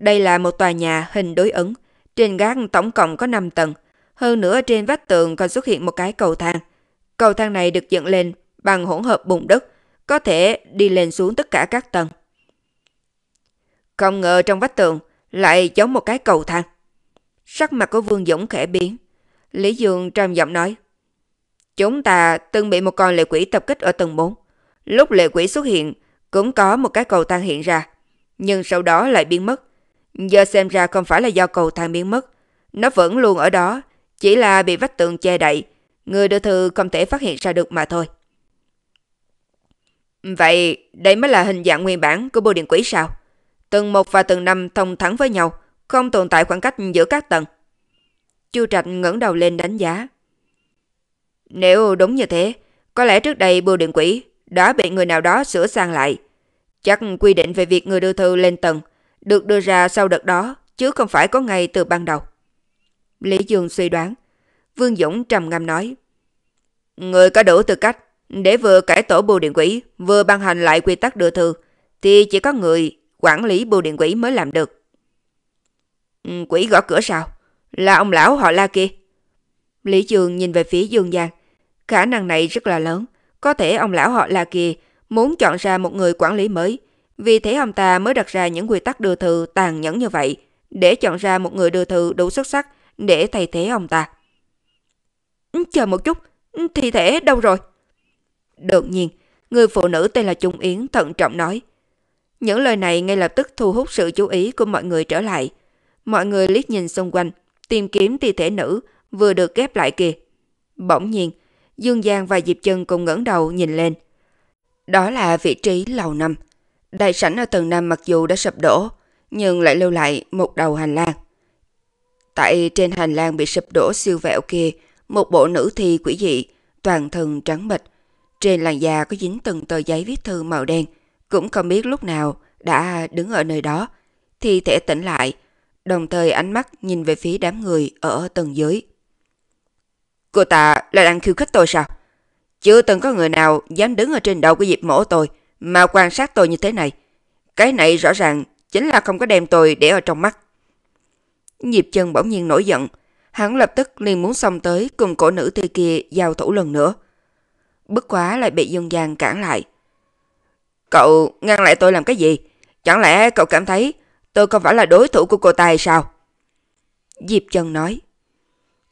Đây là một tòa nhà hình đối ứng, trên gác tổng cộng có 5 tầng. Hơn nữa trên vách tường còn xuất hiện một cái cầu thang. Cầu thang này được dựng lên bằng hỗn hợp bùn đất, có thể đi lên xuống tất cả các tầng. Không ngờ trong vách tường lại giống một cái cầu thang. Sắc mặt của Vương Dũng khẽ biến. Lý Dương trầm giọng nói. Chúng ta từng bị một con lệ quỷ tập kích ở tầng 4. Lúc lệ quỷ xuất hiện, cũng có một cái cầu thang hiện ra. Nhưng sau đó lại biến mất. Giờ xem ra không phải là do cầu thang biến mất. Nó vẫn luôn ở đó, chỉ là bị vách tường che đậy. Người đưa thư không thể phát hiện ra được mà thôi. Vậy đây mới là hình dạng nguyên bản của bưu điện quỷ sao? Tầng một và tầng năm thông thẳng với nhau, không tồn tại khoảng cách giữa các tầng. Chu Trạch ngẩng đầu lên đánh giá. Nếu đúng như thế, có lẽ trước đây bưu điện quỷ đã bị người nào đó sửa sang lại. Chắc quy định về việc người đưa thư lên tầng được đưa ra sau đợt đó, chứ không phải có ngay từ ban đầu. Lý Dương suy đoán. Vương Dũng trầm ngâm nói. Người có đủ tư cách để vừa cải tổ bưu điện quỷ vừa ban hành lại quy tắc đưa thư, thì chỉ có người quản lý bưu điện quỷ mới làm được. Ừ, quỷ gõ cửa sao? Là ông lão họ la kia. Lý Dương nhìn về phía Dương Giang. Khả năng này rất là lớn. Có thể ông lão họ la kia muốn chọn ra một người quản lý mới – vì thế ông ta mới đặt ra những quy tắc đưa thư tàn nhẫn như vậy để chọn ra một người đưa thư đủ xuất sắc để thay thế ông ta. Ừ, chờ một chút, ừ, thi thể đâu rồi? Đột nhiên, người phụ nữ tên là Trung Yến thận trọng nói. Những lời này ngay lập tức thu hút sự chú ý của mọi người trở lại. Mọi người liếc nhìn xung quanh, tìm kiếm thi thể nữ vừa được ghép lại kìa. Bỗng nhiên, Dương Giang và Diệp Chân cùng ngẩng đầu nhìn lên. Đó là vị trí lầu năm. Đại sảnh ở tầng năm mặc dù đã sập đổ, nhưng lại lưu lại một đầu hành lang. Tại trên hành lang bị sụp đổ siêu vẹo kia, một bộ nữ thi quỷ dị, toàn thân trắng bệch. Trên làn da có dính từng tờ giấy viết thư màu đen, cũng không biết lúc nào đã đứng ở nơi đó. Thi thể tỉnh lại, đồng thời ánh mắt nhìn về phía đám người ở tầng dưới. Cô ta lại đang khiêu khích tôi sao? Chưa từng có người nào dám đứng ở trên đầu của dịp mổ tôi – mà quan sát tôi như thế này. Cái này rõ ràng chính là không có đem tôi để ở trong mắt. Diệp chân bỗng nhiên nổi giận, hắn lập tức liền muốn xông tới cùng cổ nữ tươi kia giao thủ lần nữa. Bất quá lại bị Dương Giang cản lại. Cậu ngăn lại tôi làm cái gì? Chẳng lẽ cậu cảm thấy tôi không phải là đối thủ của cô ta hay sao? Diệp Trần nói.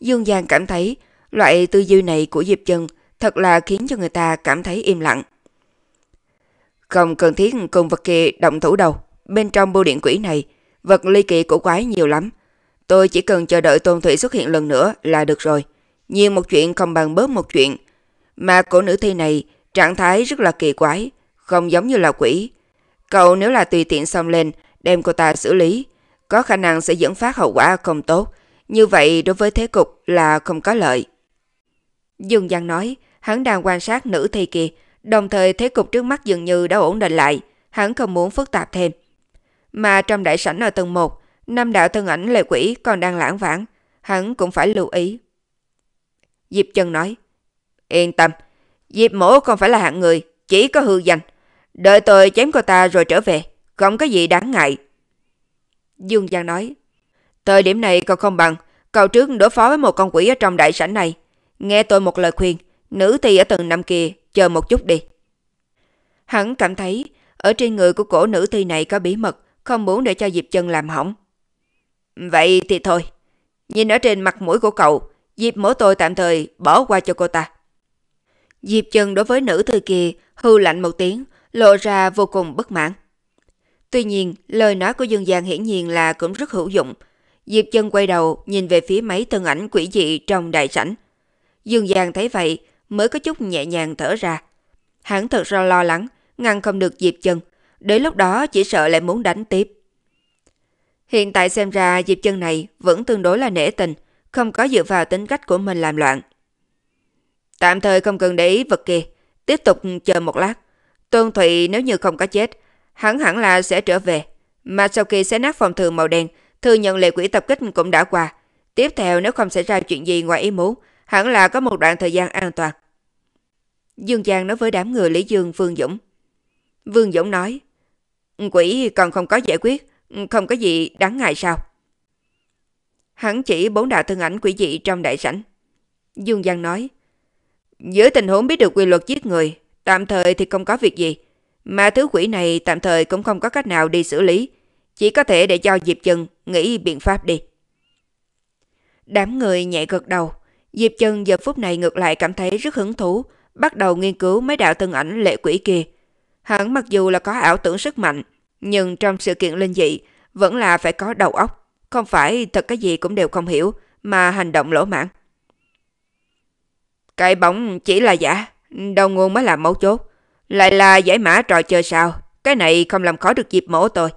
Dương Giang cảm thấy loại tư duy này của Diệp Trần thật là khiến cho người ta cảm thấy im lặng. Không cần thiết cùng vật kia động thủ đâu Bên trong bưu điện quỷ này, vật ly kỳ cổ quái nhiều lắm. Tôi chỉ cần chờ đợi Tôn Thủy xuất hiện lần nữa là được rồi. Nhiều một chuyện không bằng bớt một chuyện. Mà cổ nữ thi này, trạng thái rất là kỳ quái, không giống như là quỷ. Cậu nếu là tùy tiện xông lên, đem cô ta xử lý, có khả năng sẽ dẫn phát hậu quả không tốt. Như vậy đối với thế cục là không có lợi. Dương Giang nói, hắn đang quan sát nữ thi kia, Đồng thời thế cục trước mắt dường như đã ổn định lại, hắn không muốn phức tạp thêm. Mà trong đại sảnh ở tầng 1, năm đạo thân ảnh lệ quỷ còn đang lãng vãng, hắn cũng phải lưu ý. Diệp Trần nói, yên tâm, Diệp mổ không phải là hạng người, chỉ có hư danh. Đợi tôi chém cô ta rồi trở về, không có gì đáng ngại. Dương Giang nói, thời điểm này còn không bằng, cậu trước đối phó với một con quỷ ở trong đại sảnh này. Nghe tôi một lời khuyên, nữ thi ở tầng năm kia chờ một chút đi. Hắn cảm thấy ở trên người của cổ nữ thi này có bí mật, không muốn để cho Diệp Trần làm hỏng. Vậy thì thôi, nhìn ở trên mặt mũi của cậu, Diệp mổ tôi tạm thời bỏ qua cho cô ta. Diệp Trần đối với nữ thư kỳ hư lạnh một tiếng, lộ ra vô cùng bất mãn. Tuy nhiên, lời nói của Dương Giang hiển nhiên là cũng rất hữu dụng. Diệp Trân quay đầu nhìn về phía máy thân ảnh quỷ dị trong đại sảnh. Dương Giang thấy vậy, mới có chút nhẹ nhàng thở ra. Hắn thật ra lo lắng, ngăn không được Diệp Chân, đến lúc đó chỉ sợ lại muốn đánh tiếp. Hiện tại xem ra Diệp Chân này vẫn tương đối là nể tình, không có dựa vào tính cách của mình làm loạn. Tạm thời không cần để ý vật kia, tiếp tục chờ một lát. Tôn Thụy nếu như không có chết, hắn hẳn là sẽ trở về. Mà sau khi xé nát phòng thường màu đen, thừa nhận lệ quỷ tập kích cũng đã qua. Tiếp theo nếu không xảy ra chuyện gì ngoài ý muốn, hẳn là có một đoạn thời gian an toàn. Dương Giang nói với đám người Lý Dương Vương Dũng. Vương Dũng nói, quỷ còn không có giải quyết, không có gì đáng ngại sao? Hắn chỉ bốn đạo thân ảnh quỷ dị trong đại sảnh. Dương Giang nói, dưới tình huống biết được quy luật giết người, tạm thời thì không có việc gì, mà thứ quỷ này tạm thời cũng không có cách nào đi xử lý, chỉ có thể để cho Diệp Trần nghĩ biện pháp đi. Đám người nhẹ gật đầu, Diệp Chân giờ phút này ngược lại cảm thấy rất hứng thú, bắt đầu nghiên cứu mấy đạo thân ảnh lệ quỷ kia. Hắn mặc dù là có ảo tưởng sức mạnh, nhưng trong sự kiện linh dị vẫn là phải có đầu óc, không phải thật cái gì cũng đều không hiểu mà hành động lỗ mãn. Cái bóng chỉ là giả, đầu nguồn mới là mấu chốt. Lại là giải mã trò chơi sao, cái này không làm khó được Diệp mổ tôi.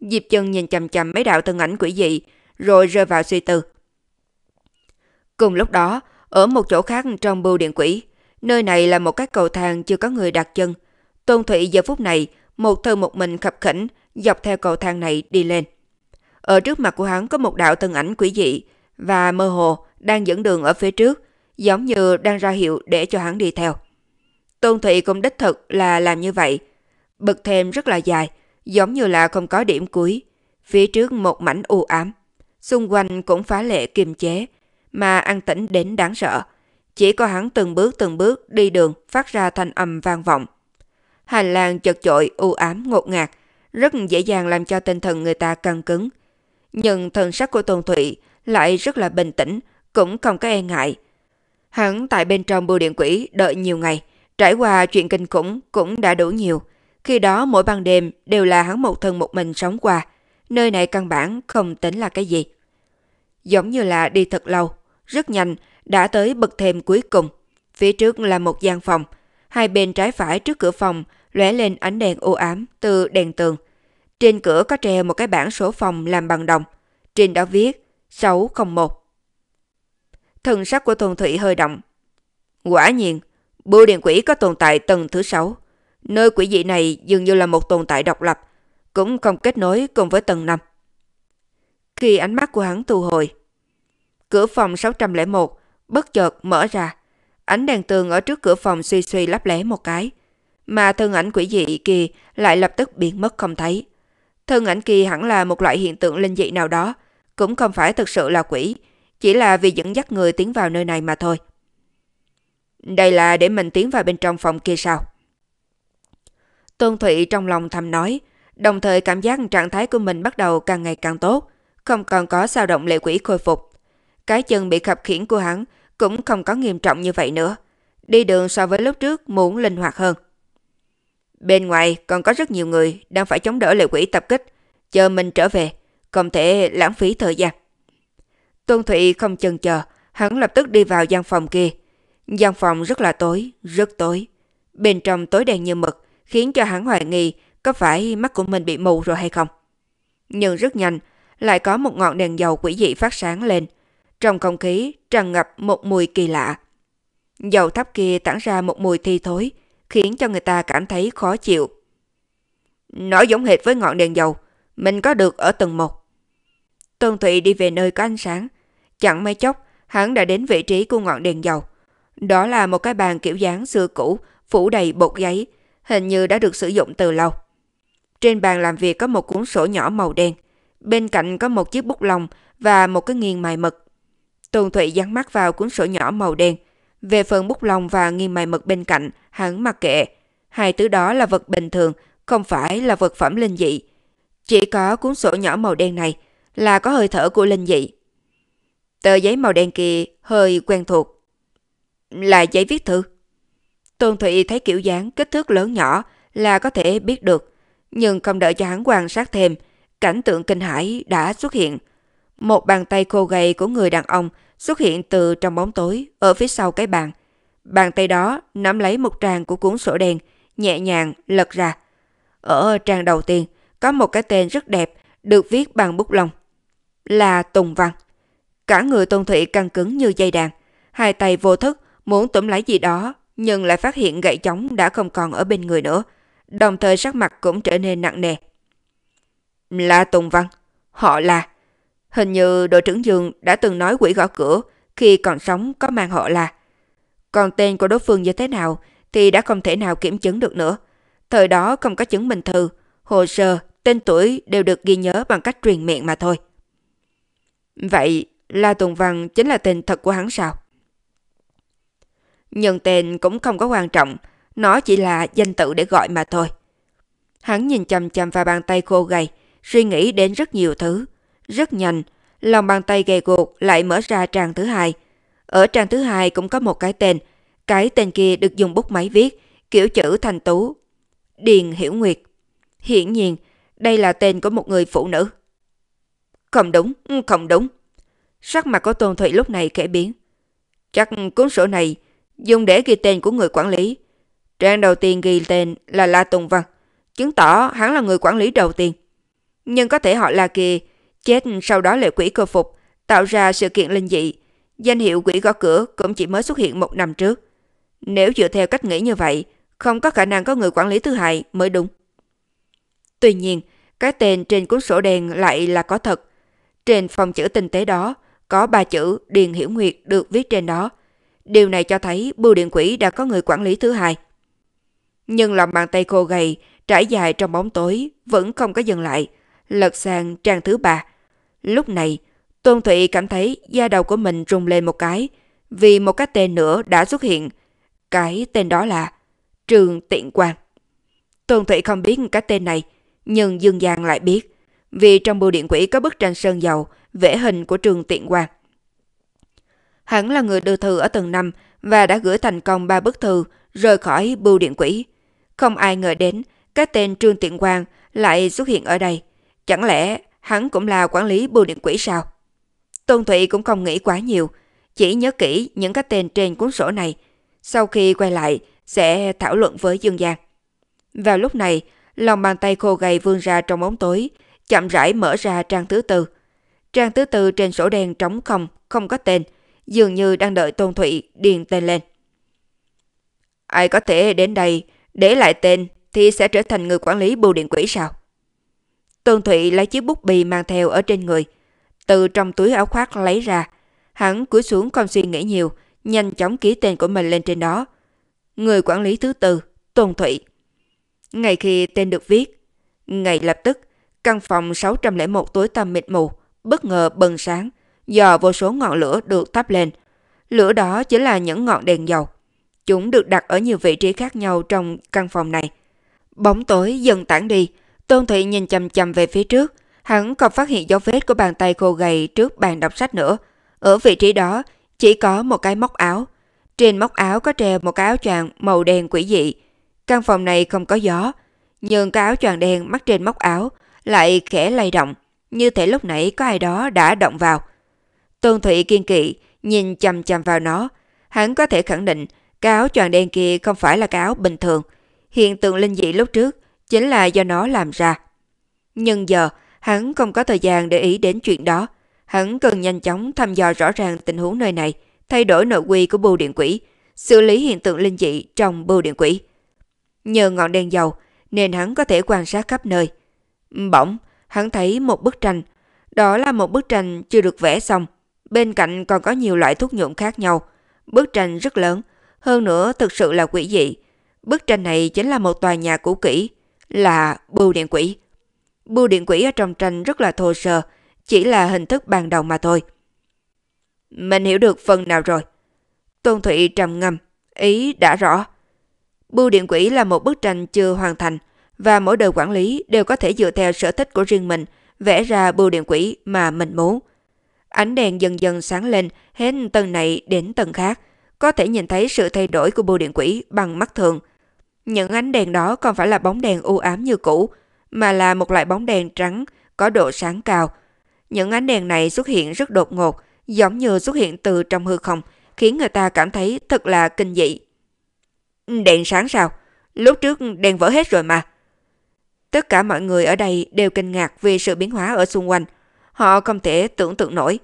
Diệp chân nhìn chằm chằm mấy đạo thân ảnh quỷ dị, rồi rơi vào suy tư. Cùng lúc đó, ở một chỗ khác trong bưu điện quỷ, nơi này là một cái cầu thang chưa có người đặt chân. Tôn Thụy giờ phút này, một thân một mình khập khỉnh, dọc theo cầu thang này đi lên. Ở trước mặt của hắn có một đạo thân ảnh quỷ dị và mơ hồ đang dẫn đường ở phía trước, giống như đang ra hiệu để cho hắn đi theo. Tôn Thụy cũng đích thực là làm như vậy. Bực thêm rất là dài, giống như là không có điểm cuối. Phía trước một mảnh u ám. Xung quanh cũng phá lệ kiềm chế, mà an tĩnh đến đáng sợ. Chỉ có hắn từng bước từng bước đi đường phát ra thanh âm vang vọng. Hành lang chật chội, u ám, ngột ngạt, rất dễ dàng làm cho tinh thần người ta căng cứng. Nhưng thần sắc của Tôn Thụy lại rất là bình tĩnh, cũng không có e ngại. Hắn tại bên trong bưu điện quỷ đợi nhiều ngày, trải qua chuyện kinh khủng cũng đã đủ nhiều. Khi đó mỗi ban đêm đều là hắn một thân một mình sống qua, nơi này căn bản không tính là cái gì. Giống như là đi thật lâu, rất nhanh, đã tới bậc thềm cuối cùng. Phía trước là một gian phòng. Hai bên trái phải trước cửa phòng lóe lên ánh đèn u ám từ đèn tường. Trên cửa có treo một cái bảng số phòng làm bằng đồng. Trên đó viết 601. Thần sắc của tôn Thụy hơi động. Quả nhiên, bưu điện quỷ có tồn tại tầng thứ 6. Nơi quỷ dị này dường như là một tồn tại độc lập, cũng không kết nối cùng với tầng 5. Khi ánh mắt của hắn thu hồi, Cửa phòng 601 bất chợt mở ra. Ánh đèn tường ở trước cửa phòng suy suy lấp lé một cái. Mà thân ảnh quỷ dị kia lại lập tức biến mất không thấy. Thân ảnh kỳ hẳn là một loại hiện tượng linh dị nào đó, cũng không phải thực sự là quỷ, chỉ là vì dẫn dắt người tiến vào nơi này mà thôi. Đây là để mình tiến vào bên trong phòng kia sao? Tôn Thụy trong lòng thầm nói, đồng thời cảm giác trạng thái của mình bắt đầu càng ngày càng tốt, không còn có sao động lệ quỷ khôi phục cái chân bị khập khiển của hắn cũng không có nghiêm trọng như vậy nữa. Đi đường so với lúc trước muốn linh hoạt hơn. Bên ngoài còn có rất nhiều người đang phải chống đỡ lệ quỷ tập kích. Chờ mình trở về, không thể lãng phí thời gian. Tôn Thụy không chần chờ, hắn lập tức đi vào gian phòng kia. Gian phòng rất là tối, rất tối. Bên trong tối đen như mực, khiến cho hắn hoài nghi có phải mắt của mình bị mù rồi hay không. Nhưng rất nhanh, lại có một ngọn đèn dầu quỷ dị phát sáng lên, trong không khí tràn ngập một mùi kỳ lạ. Dầu thắp kia tản ra một mùi thi thối, khiến cho người ta cảm thấy khó chịu. Nó giống hệt với ngọn đèn dầu, mình có được ở tầng 1. Tôn Thụy đi về nơi có ánh sáng. Chẳng mấy chốc, hắn đã đến vị trí của ngọn đèn dầu. Đó là một cái bàn kiểu dáng xưa cũ, phủ đầy bột giấy, hình như đã được sử dụng từ lâu. Trên bàn làm việc có một cuốn sổ nhỏ màu đen. Bên cạnh có một chiếc bút lông và một cái nghiêng mài mực. Tùng Thụy dán mắt vào cuốn sổ nhỏ màu đen. Về phần bút lông và nghi mài mực bên cạnh, hắn mặc kệ. Hai thứ đó là vật bình thường, không phải là vật phẩm linh dị. Chỉ có cuốn sổ nhỏ màu đen này là có hơi thở của linh dị. Tờ giấy màu đen kia hơi quen thuộc. Là giấy viết thư. Tôn Thụy thấy kiểu dáng kích thước lớn nhỏ là có thể biết được. Nhưng không đợi cho hắn quan sát thêm, cảnh tượng kinh hãi đã xuất hiện. Một bàn tay khô gầy của người đàn ông xuất hiện từ trong bóng tối ở phía sau cái bàn. Bàn tay đó nắm lấy một trang của cuốn sổ đen, nhẹ nhàng lật ra. Ở trang đầu tiên có một cái tên rất đẹp được viết bằng bút lông. Là Tùng Văn. Cả người Tôn Thụy căng cứng như dây đàn. Hai tay vô thức muốn tụm lấy gì đó nhưng lại phát hiện gậy chống đã không còn ở bên người nữa. Đồng thời sắc mặt cũng trở nên nặng nề. Là Tùng Văn. Họ là... Hình như đội trưởng Dương đã từng nói quỷ gõ cửa khi còn sống có mang họ là. Còn tên của đối phương như thế nào thì đã không thể nào kiểm chứng được nữa. Thời đó không có chứng minh thư, hồ sơ, tên tuổi đều được ghi nhớ bằng cách truyền miệng mà thôi. Vậy La Tùng Văn chính là tên thật của hắn sao? Nhưng tên cũng không có quan trọng, nó chỉ là danh tự để gọi mà thôi. Hắn nhìn chằm chằm vào bàn tay khô gầy, suy nghĩ đến rất nhiều thứ. Rất nhanh, lòng bàn tay gầy guộc lại mở ra trang thứ hai. Ở trang thứ hai cũng có một cái tên. Cái tên kia được dùng bút máy viết, kiểu chữ thành tú. Điền Hiểu Nguyệt. Hiển nhiên, đây là tên của một người phụ nữ. Không đúng, không đúng. Sắc mặt của Tôn Thụy lúc này kẻ biến. Chắc cuốn sổ này dùng để ghi tên của người quản lý. Trang đầu tiên ghi tên là La Tùng Văn, chứng tỏ hắn là người quản lý đầu tiên. Nhưng có thể họ là kia Chết sau đó là quỷ cơ phục, tạo ra sự kiện linh dị. Danh hiệu quỷ gõ cửa cũng chỉ mới xuất hiện một năm trước. Nếu dựa theo cách nghĩ như vậy, không có khả năng có người quản lý thứ hại mới đúng. Tuy nhiên, cái tên trên cuốn sổ đen lại là có thật. Trên phòng chữ tinh tế đó, có ba chữ Điền Hiểu Nguyệt được viết trên đó. Điều này cho thấy bưu điện quỷ đã có người quản lý thứ hai. Nhưng lòng bàn tay khô gầy, trải dài trong bóng tối, vẫn không có dừng lại. Lật sang trang thứ ba, Lúc này, Tôn Thụy cảm thấy da đầu của mình rung lên một cái vì một cái tên nữa đã xuất hiện. Cái tên đó là Trường Tiện Quang. Tôn Thụy không biết cái tên này, nhưng Dương Giang lại biết vì trong bưu điện quỷ có bức tranh sơn dầu vẽ hình của Trường Tiện Quang. Hắn là người đưa thư ở tầng năm và đã gửi thành công ba bức thư rời khỏi bưu điện quỷ. Không ai ngờ đến cái tên Trương Tiện Quang lại xuất hiện ở đây. Chẳng lẽ hắn cũng là quản lý bưu điện quỹ sao? Tôn Thụy cũng không nghĩ quá nhiều, chỉ nhớ kỹ những cái tên trên cuốn sổ này. Sau khi quay lại, sẽ thảo luận với Dương Giang. Vào lúc này, lòng bàn tay khô gầy vươn ra trong bóng tối, chậm rãi mở ra trang thứ tư. Trang thứ tư trên sổ đen trống không, không có tên, dường như đang đợi Tôn Thụy điền tên lên. Ai có thể đến đây, để lại tên thì sẽ trở thành người quản lý bưu điện quỹ sao? Tôn Thụy lấy chiếc bút bì mang theo ở trên người. Từ trong túi áo khoác lấy ra. Hắn cúi xuống không suy nghĩ nhiều, nhanh chóng ký tên của mình lên trên đó. Người quản lý thứ tư, Tôn Thụy. Ngay khi tên được viết, ngay lập tức, căn phòng 601 tối tăm mịt mù, bất ngờ bừng sáng, do vô số ngọn lửa được thắp lên. Lửa đó chỉ là những ngọn đèn dầu. Chúng được đặt ở nhiều vị trí khác nhau trong căn phòng này. Bóng tối dần tản đi, Tôn Thụy nhìn chầm chầm về phía trước, hắn còn phát hiện dấu vết của bàn tay khô gầy trước bàn đọc sách nữa. Ở vị trí đó, chỉ có một cái móc áo. Trên móc áo có treo một cái áo choàng màu đen quỷ dị. Căn phòng này không có gió, nhưng cái áo choàng đen mắc trên móc áo lại khẽ lay động, như thể lúc nãy có ai đó đã động vào. Tôn Thụy kiên kỵ, nhìn chầm chầm vào nó. Hắn có thể khẳng định cái áo choàng đen kia không phải là cái áo bình thường. Hiện tượng linh dị lúc trước chính là do nó làm ra. Nhưng giờ, hắn không có thời gian để ý đến chuyện đó. Hắn cần nhanh chóng thăm dò rõ ràng tình huống nơi này, thay đổi nội quy của bưu điện quỷ, xử lý hiện tượng linh dị trong bưu điện quỷ. Nhờ ngọn đèn dầu nên hắn có thể quan sát khắp nơi. Bỗng, hắn thấy một bức tranh. Đó là một bức tranh chưa được vẽ xong. Bên cạnh còn có nhiều loại thuốc nhuộm khác nhau. Bức tranh rất lớn, hơn nữa thực sự là quỷ dị. Bức tranh này chính là một tòa nhà cũ kỹ, là bưu điện quỷ. Bưu điện quỷ ở trong tranh rất là thô sơ, chỉ là hình thức ban đầu mà thôi. Mình hiểu được phần nào rồi. Tôn Thụy trầm ngâm, ý đã rõ. Bưu điện quỷ là một bức tranh chưa hoàn thành và mỗi đời quản lý đều có thể dựa theo sở thích của riêng mình vẽ ra bưu điện quỷ mà mình muốn. Ánh đèn dần dần sáng lên hết tầng này đến tầng khác, có thể nhìn thấy sự thay đổi của bưu điện quỷ bằng mắt thường – những ánh đèn đó không phải là bóng đèn u ám như cũ, mà là một loại bóng đèn trắng có độ sáng cao. Những ánh đèn này xuất hiện rất đột ngột, giống như xuất hiện từ trong hư không, khiến người ta cảm thấy thật là kinh dị. Đèn sáng sao? Lúc trước đèn vỡ hết rồi mà. Tất cả mọi người ở đây đều kinh ngạc vì sự biến hóa ở xung quanh. Họ không thể tưởng tượng nổi.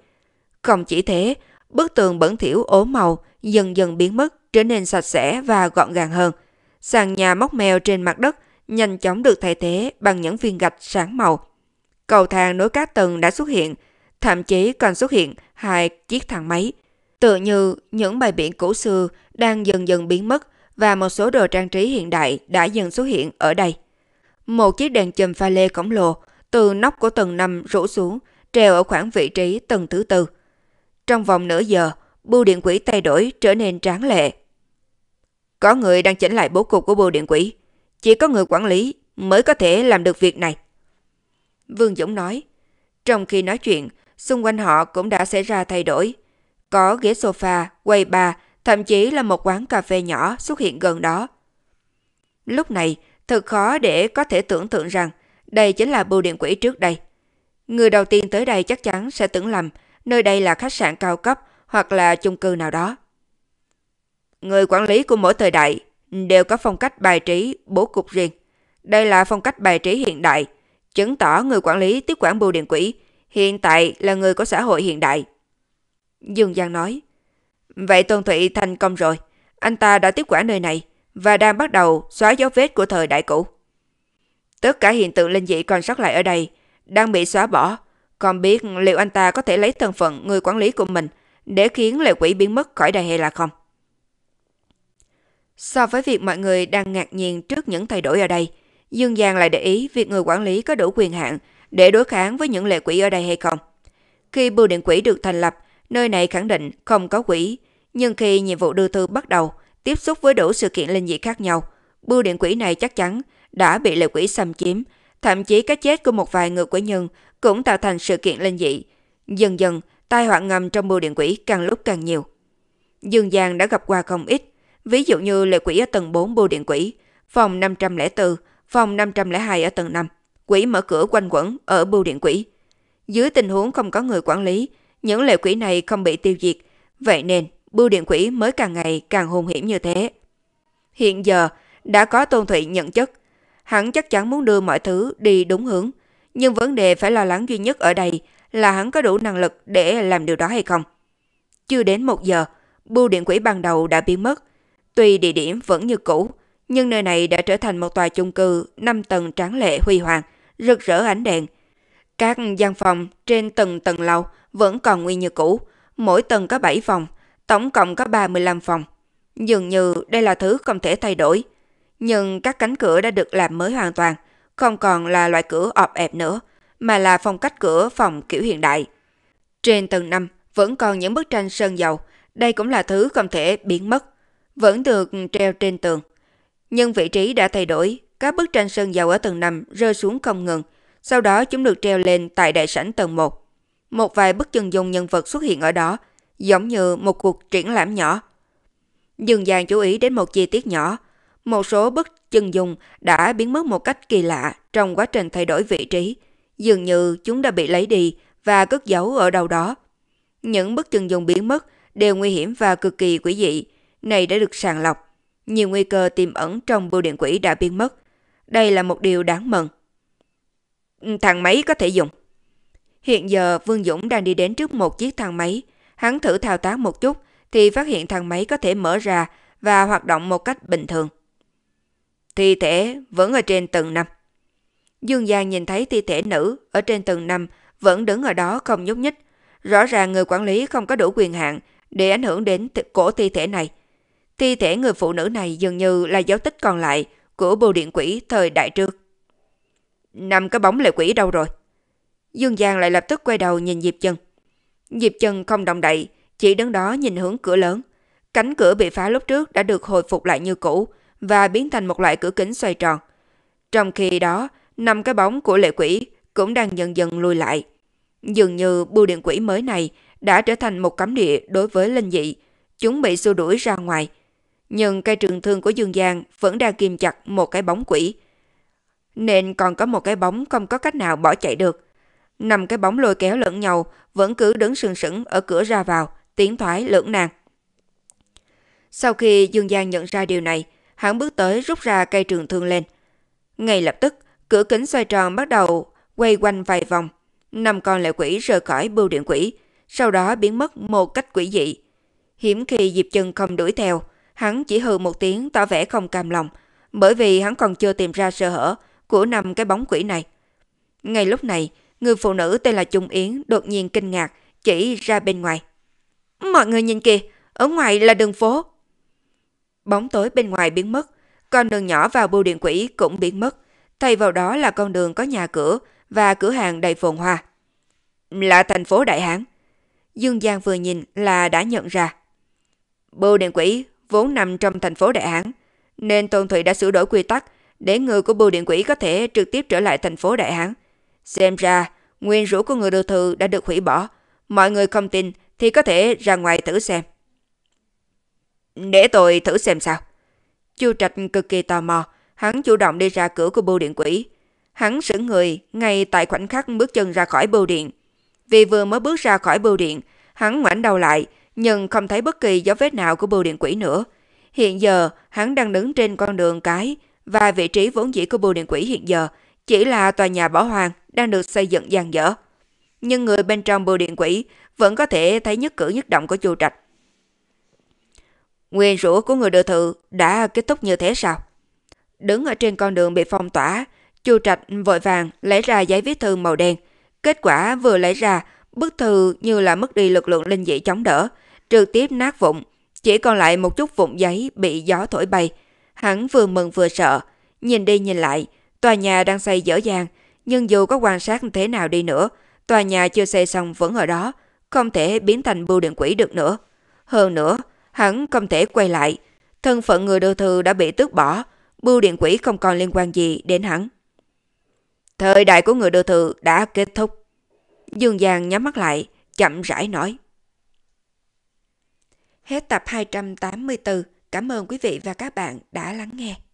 Không chỉ thế, bức tường bẩn thỉu ố màu dần dần biến mất trở nên sạch sẽ và gọn gàng hơn – sàn nhà móc mèo trên mặt đất nhanh chóng được thay thế bằng những viên gạch sáng màu. Cầu thang nối các tầng đã xuất hiện, thậm chí còn xuất hiện hai chiếc thang máy. Tựa như những bài biển cổ xưa đang dần dần biến mất và một số đồ trang trí hiện đại đã dần xuất hiện ở đây. Một chiếc đèn chùm pha lê khổng lồ từ nóc của tầng 5 rủ xuống, treo ở khoảng vị trí tầng thứ tư. Trong vòng nửa giờ, bưu điện quỷ thay đổi trở nên tráng lệ có người đang chỉnh lại bố cục của bưu điện quỷ. Chỉ có người quản lý mới có thể làm được việc này. Vương Dũng nói. Trong khi nói chuyện, xung quanh họ cũng đã xảy ra thay đổi. Có ghế sofa, quầy bar, thậm chí là một quán cà phê nhỏ xuất hiện gần đó. Lúc này, thật khó để có thể tưởng tượng rằng đây chính là bưu điện quỷ trước đây. Người đầu tiên tới đây chắc chắn sẽ tưởng lầm nơi đây là khách sạn cao cấp hoặc là chung cư nào đó. Người quản lý của mỗi thời đại đều có phong cách bài trí bố cục riêng. Đây là phong cách bài trí hiện đại, chứng tỏ người quản lý tiếp quản bưu điện quỹ hiện tại là người có xã hội hiện đại. Dương Giang nói, Vậy Tôn Thụy thành công rồi, anh ta đã tiếp quản nơi này và đang bắt đầu xóa dấu vết của thời đại cũ. Tất cả hiện tượng linh dị còn sót lại ở đây đang bị xóa bỏ, còn biết liệu anh ta có thể lấy thân phận người quản lý của mình để khiến lệ quỷ biến mất khỏi đây hay là không. So với việc mọi người đang ngạc nhiên trước những thay đổi ở đây, Dương Giang lại để ý việc người quản lý có đủ quyền hạn để đối kháng với những lệ quỷ ở đây hay không. Khi bưu điện quỷ được thành lập, nơi này khẳng định không có quỷ, nhưng khi nhiệm vụ đưa thư bắt đầu, tiếp xúc với đủ sự kiện linh dị khác nhau, bưu điện quỷ này chắc chắn đã bị lệ quỷ xâm chiếm, thậm chí cái chết của một vài người quỷ nhân cũng tạo thành sự kiện linh dị. Dần dần, tai họa ngầm trong bưu điện quỷ càng lúc càng nhiều. Dương Giang đã gặp qua không ít, Ví dụ như lệ quỷ ở tầng 4 bưu điện quỷ, phòng 504, phòng 502 ở tầng 5, quỷ mở cửa quanh quẩn ở bưu điện quỷ. Dưới tình huống không có người quản lý, những lệ quỷ này không bị tiêu diệt, vậy nên bưu điện quỷ mới càng ngày càng hung hiểm như thế. Hiện giờ, đã có Tôn Thụy nhận chất. Hắn chắc chắn muốn đưa mọi thứ đi đúng hướng, nhưng vấn đề phải lo lắng duy nhất ở đây là hắn có đủ năng lực để làm điều đó hay không. Chưa đến một giờ, bưu điện quỷ ban đầu đã biến mất, Tuy địa điểm vẫn như cũ, nhưng nơi này đã trở thành một tòa chung cư 5 tầng tráng lệ huy hoàng, rực rỡ ánh đèn. Các gian phòng trên từng tầng lầu vẫn còn nguyên như cũ, mỗi tầng có 7 phòng, tổng cộng có 35 phòng. Dường như đây là thứ không thể thay đổi. Nhưng các cánh cửa đã được làm mới hoàn toàn, không còn là loại cửa ọp ẹp nữa, mà là phong cách cửa phòng kiểu hiện đại. Trên tầng 5 vẫn còn những bức tranh sơn dầu, đây cũng là thứ không thể biến mất vẫn được treo trên tường. Nhưng vị trí đã thay đổi, các bức tranh sơn dầu ở tầng 5 rơi xuống không ngừng, sau đó chúng được treo lên tại đại sảnh tầng 1. Một vài bức chân dung nhân vật xuất hiện ở đó, giống như một cuộc triển lãm nhỏ. Dương Giang chú ý đến một chi tiết nhỏ, một số bức chân dung đã biến mất một cách kỳ lạ trong quá trình thay đổi vị trí, dường như chúng đã bị lấy đi và cất giấu ở đâu đó. Những bức chân dung biến mất đều nguy hiểm và cực kỳ quỷ dị, này đã được sàng lọc. Nhiều nguy cơ tiềm ẩn trong bưu điện quỷ đã biến mất. Đây là một điều đáng mừng. Ừ, thang máy có thể dùng. Hiện giờ Vương Dũng đang đi đến trước một chiếc thang máy. Hắn thử thao tác một chút thì phát hiện thang máy có thể mở ra và hoạt động một cách bình thường. Thi thể vẫn ở trên tầng 5. Dương Giang nhìn thấy thi thể nữ ở trên tầng 5 vẫn đứng ở đó không nhúc nhích. Rõ ràng người quản lý không có đủ quyền hạn để ảnh hưởng đến cổ thi thể này Thi thể người phụ nữ này dường như là dấu tích còn lại của bưu điện quỷ thời đại trước. Nằm cái bóng lệ quỷ đâu rồi? Dương Giang lại lập tức quay đầu nhìn Diệp trần. Diệp trần không động đậy, chỉ đứng đó nhìn hướng cửa lớn. Cánh cửa bị phá lúc trước đã được hồi phục lại như cũ và biến thành một loại cửa kính xoay tròn. Trong khi đó, năm cái bóng của lệ quỷ cũng đang dần dần lùi lại. Dường như bưu điện quỷ mới này đã trở thành một cấm địa đối với linh dị. Chúng bị xua đuổi ra ngoài – nhưng cây trường thương của Dương Giang vẫn đang kìm chặt một cái bóng quỷ. Nên còn có một cái bóng không có cách nào bỏ chạy được. Nằm cái bóng lôi kéo lẫn nhau vẫn cứ đứng sừng sững ở cửa ra vào, tiến thoái lưỡng nan. Sau khi Dương Giang nhận ra điều này, hắn bước tới rút ra cây trường thương lên. Ngay lập tức, cửa kính xoay tròn bắt đầu quay quanh vài vòng. Năm con lệ quỷ rời khỏi bưu điện quỷ, sau đó biến mất một cách quỷ dị. Hiểm khi Diệp Chân không đuổi theo, Hắn chỉ hừ một tiếng tỏ vẻ không cam lòng, bởi vì hắn còn chưa tìm ra sơ hở của năm cái bóng quỷ này. Ngay lúc này, người phụ nữ tên là Trung Yến đột nhiên kinh ngạc chỉ ra bên ngoài. Mọi người nhìn kìa, ở ngoài là đường phố. Bóng tối bên ngoài biến mất, con đường nhỏ vào bưu điện quỷ cũng biến mất, thay vào đó là con đường có nhà cửa và cửa hàng đầy phồn hoa. Là thành phố Đại Hán. Dương Giang vừa nhìn là đã nhận ra. Bưu điện quỷ vốn nằm trong thành phố Đại Hãn, nên Tôn Thụy đã sửa đổi quy tắc để người của bưu điện quỷ có thể trực tiếp trở lại thành phố Đại Hãn. Xem ra, nguyên rũ của người đưa thư đã được hủy bỏ. Mọi người không tin thì có thể ra ngoài thử xem. Để tôi thử xem sao. Chu Trạch cực kỳ tò mò, hắn chủ động đi ra cửa của bưu điện quỷ. Hắn sững người ngay tại khoảnh khắc bước chân ra khỏi bưu điện. Vì vừa mới bước ra khỏi bưu điện, hắn ngoảnh đầu lại, nhưng không thấy bất kỳ dấu vết nào của bưu điện quỷ nữa. Hiện giờ, hắn đang đứng trên con đường cái và vị trí vốn dĩ của bưu điện quỷ hiện giờ chỉ là tòa nhà bảo hoàng đang được xây dựng dang dở. Nhưng người bên trong bưu điện quỷ vẫn có thể thấy nhất cử nhất động của chu trạch. Nguyên rủa của người đưa thự đã kết thúc như thế sao? Đứng ở trên con đường bị phong tỏa, chu trạch vội vàng lấy ra giấy viết thư màu đen. Kết quả vừa lấy ra, bức thư như là mất đi lực lượng linh dị chống đỡ, trực tiếp nát vụn, chỉ còn lại một chút vụn giấy bị gió thổi bay. Hắn vừa mừng vừa sợ, nhìn đi nhìn lại, tòa nhà đang xây dở dàng, nhưng dù có quan sát thế nào đi nữa, tòa nhà chưa xây xong vẫn ở đó, không thể biến thành bưu điện quỷ được nữa. Hơn nữa, hắn không thể quay lại. Thân phận người đưa thư đã bị tước bỏ, bưu điện quỷ không còn liên quan gì đến hắn. Thời đại của người đưa thư đã kết thúc. Dương Giang nhắm mắt lại, chậm rãi nói. Hết tập 284. Cảm ơn quý vị và các bạn đã lắng nghe.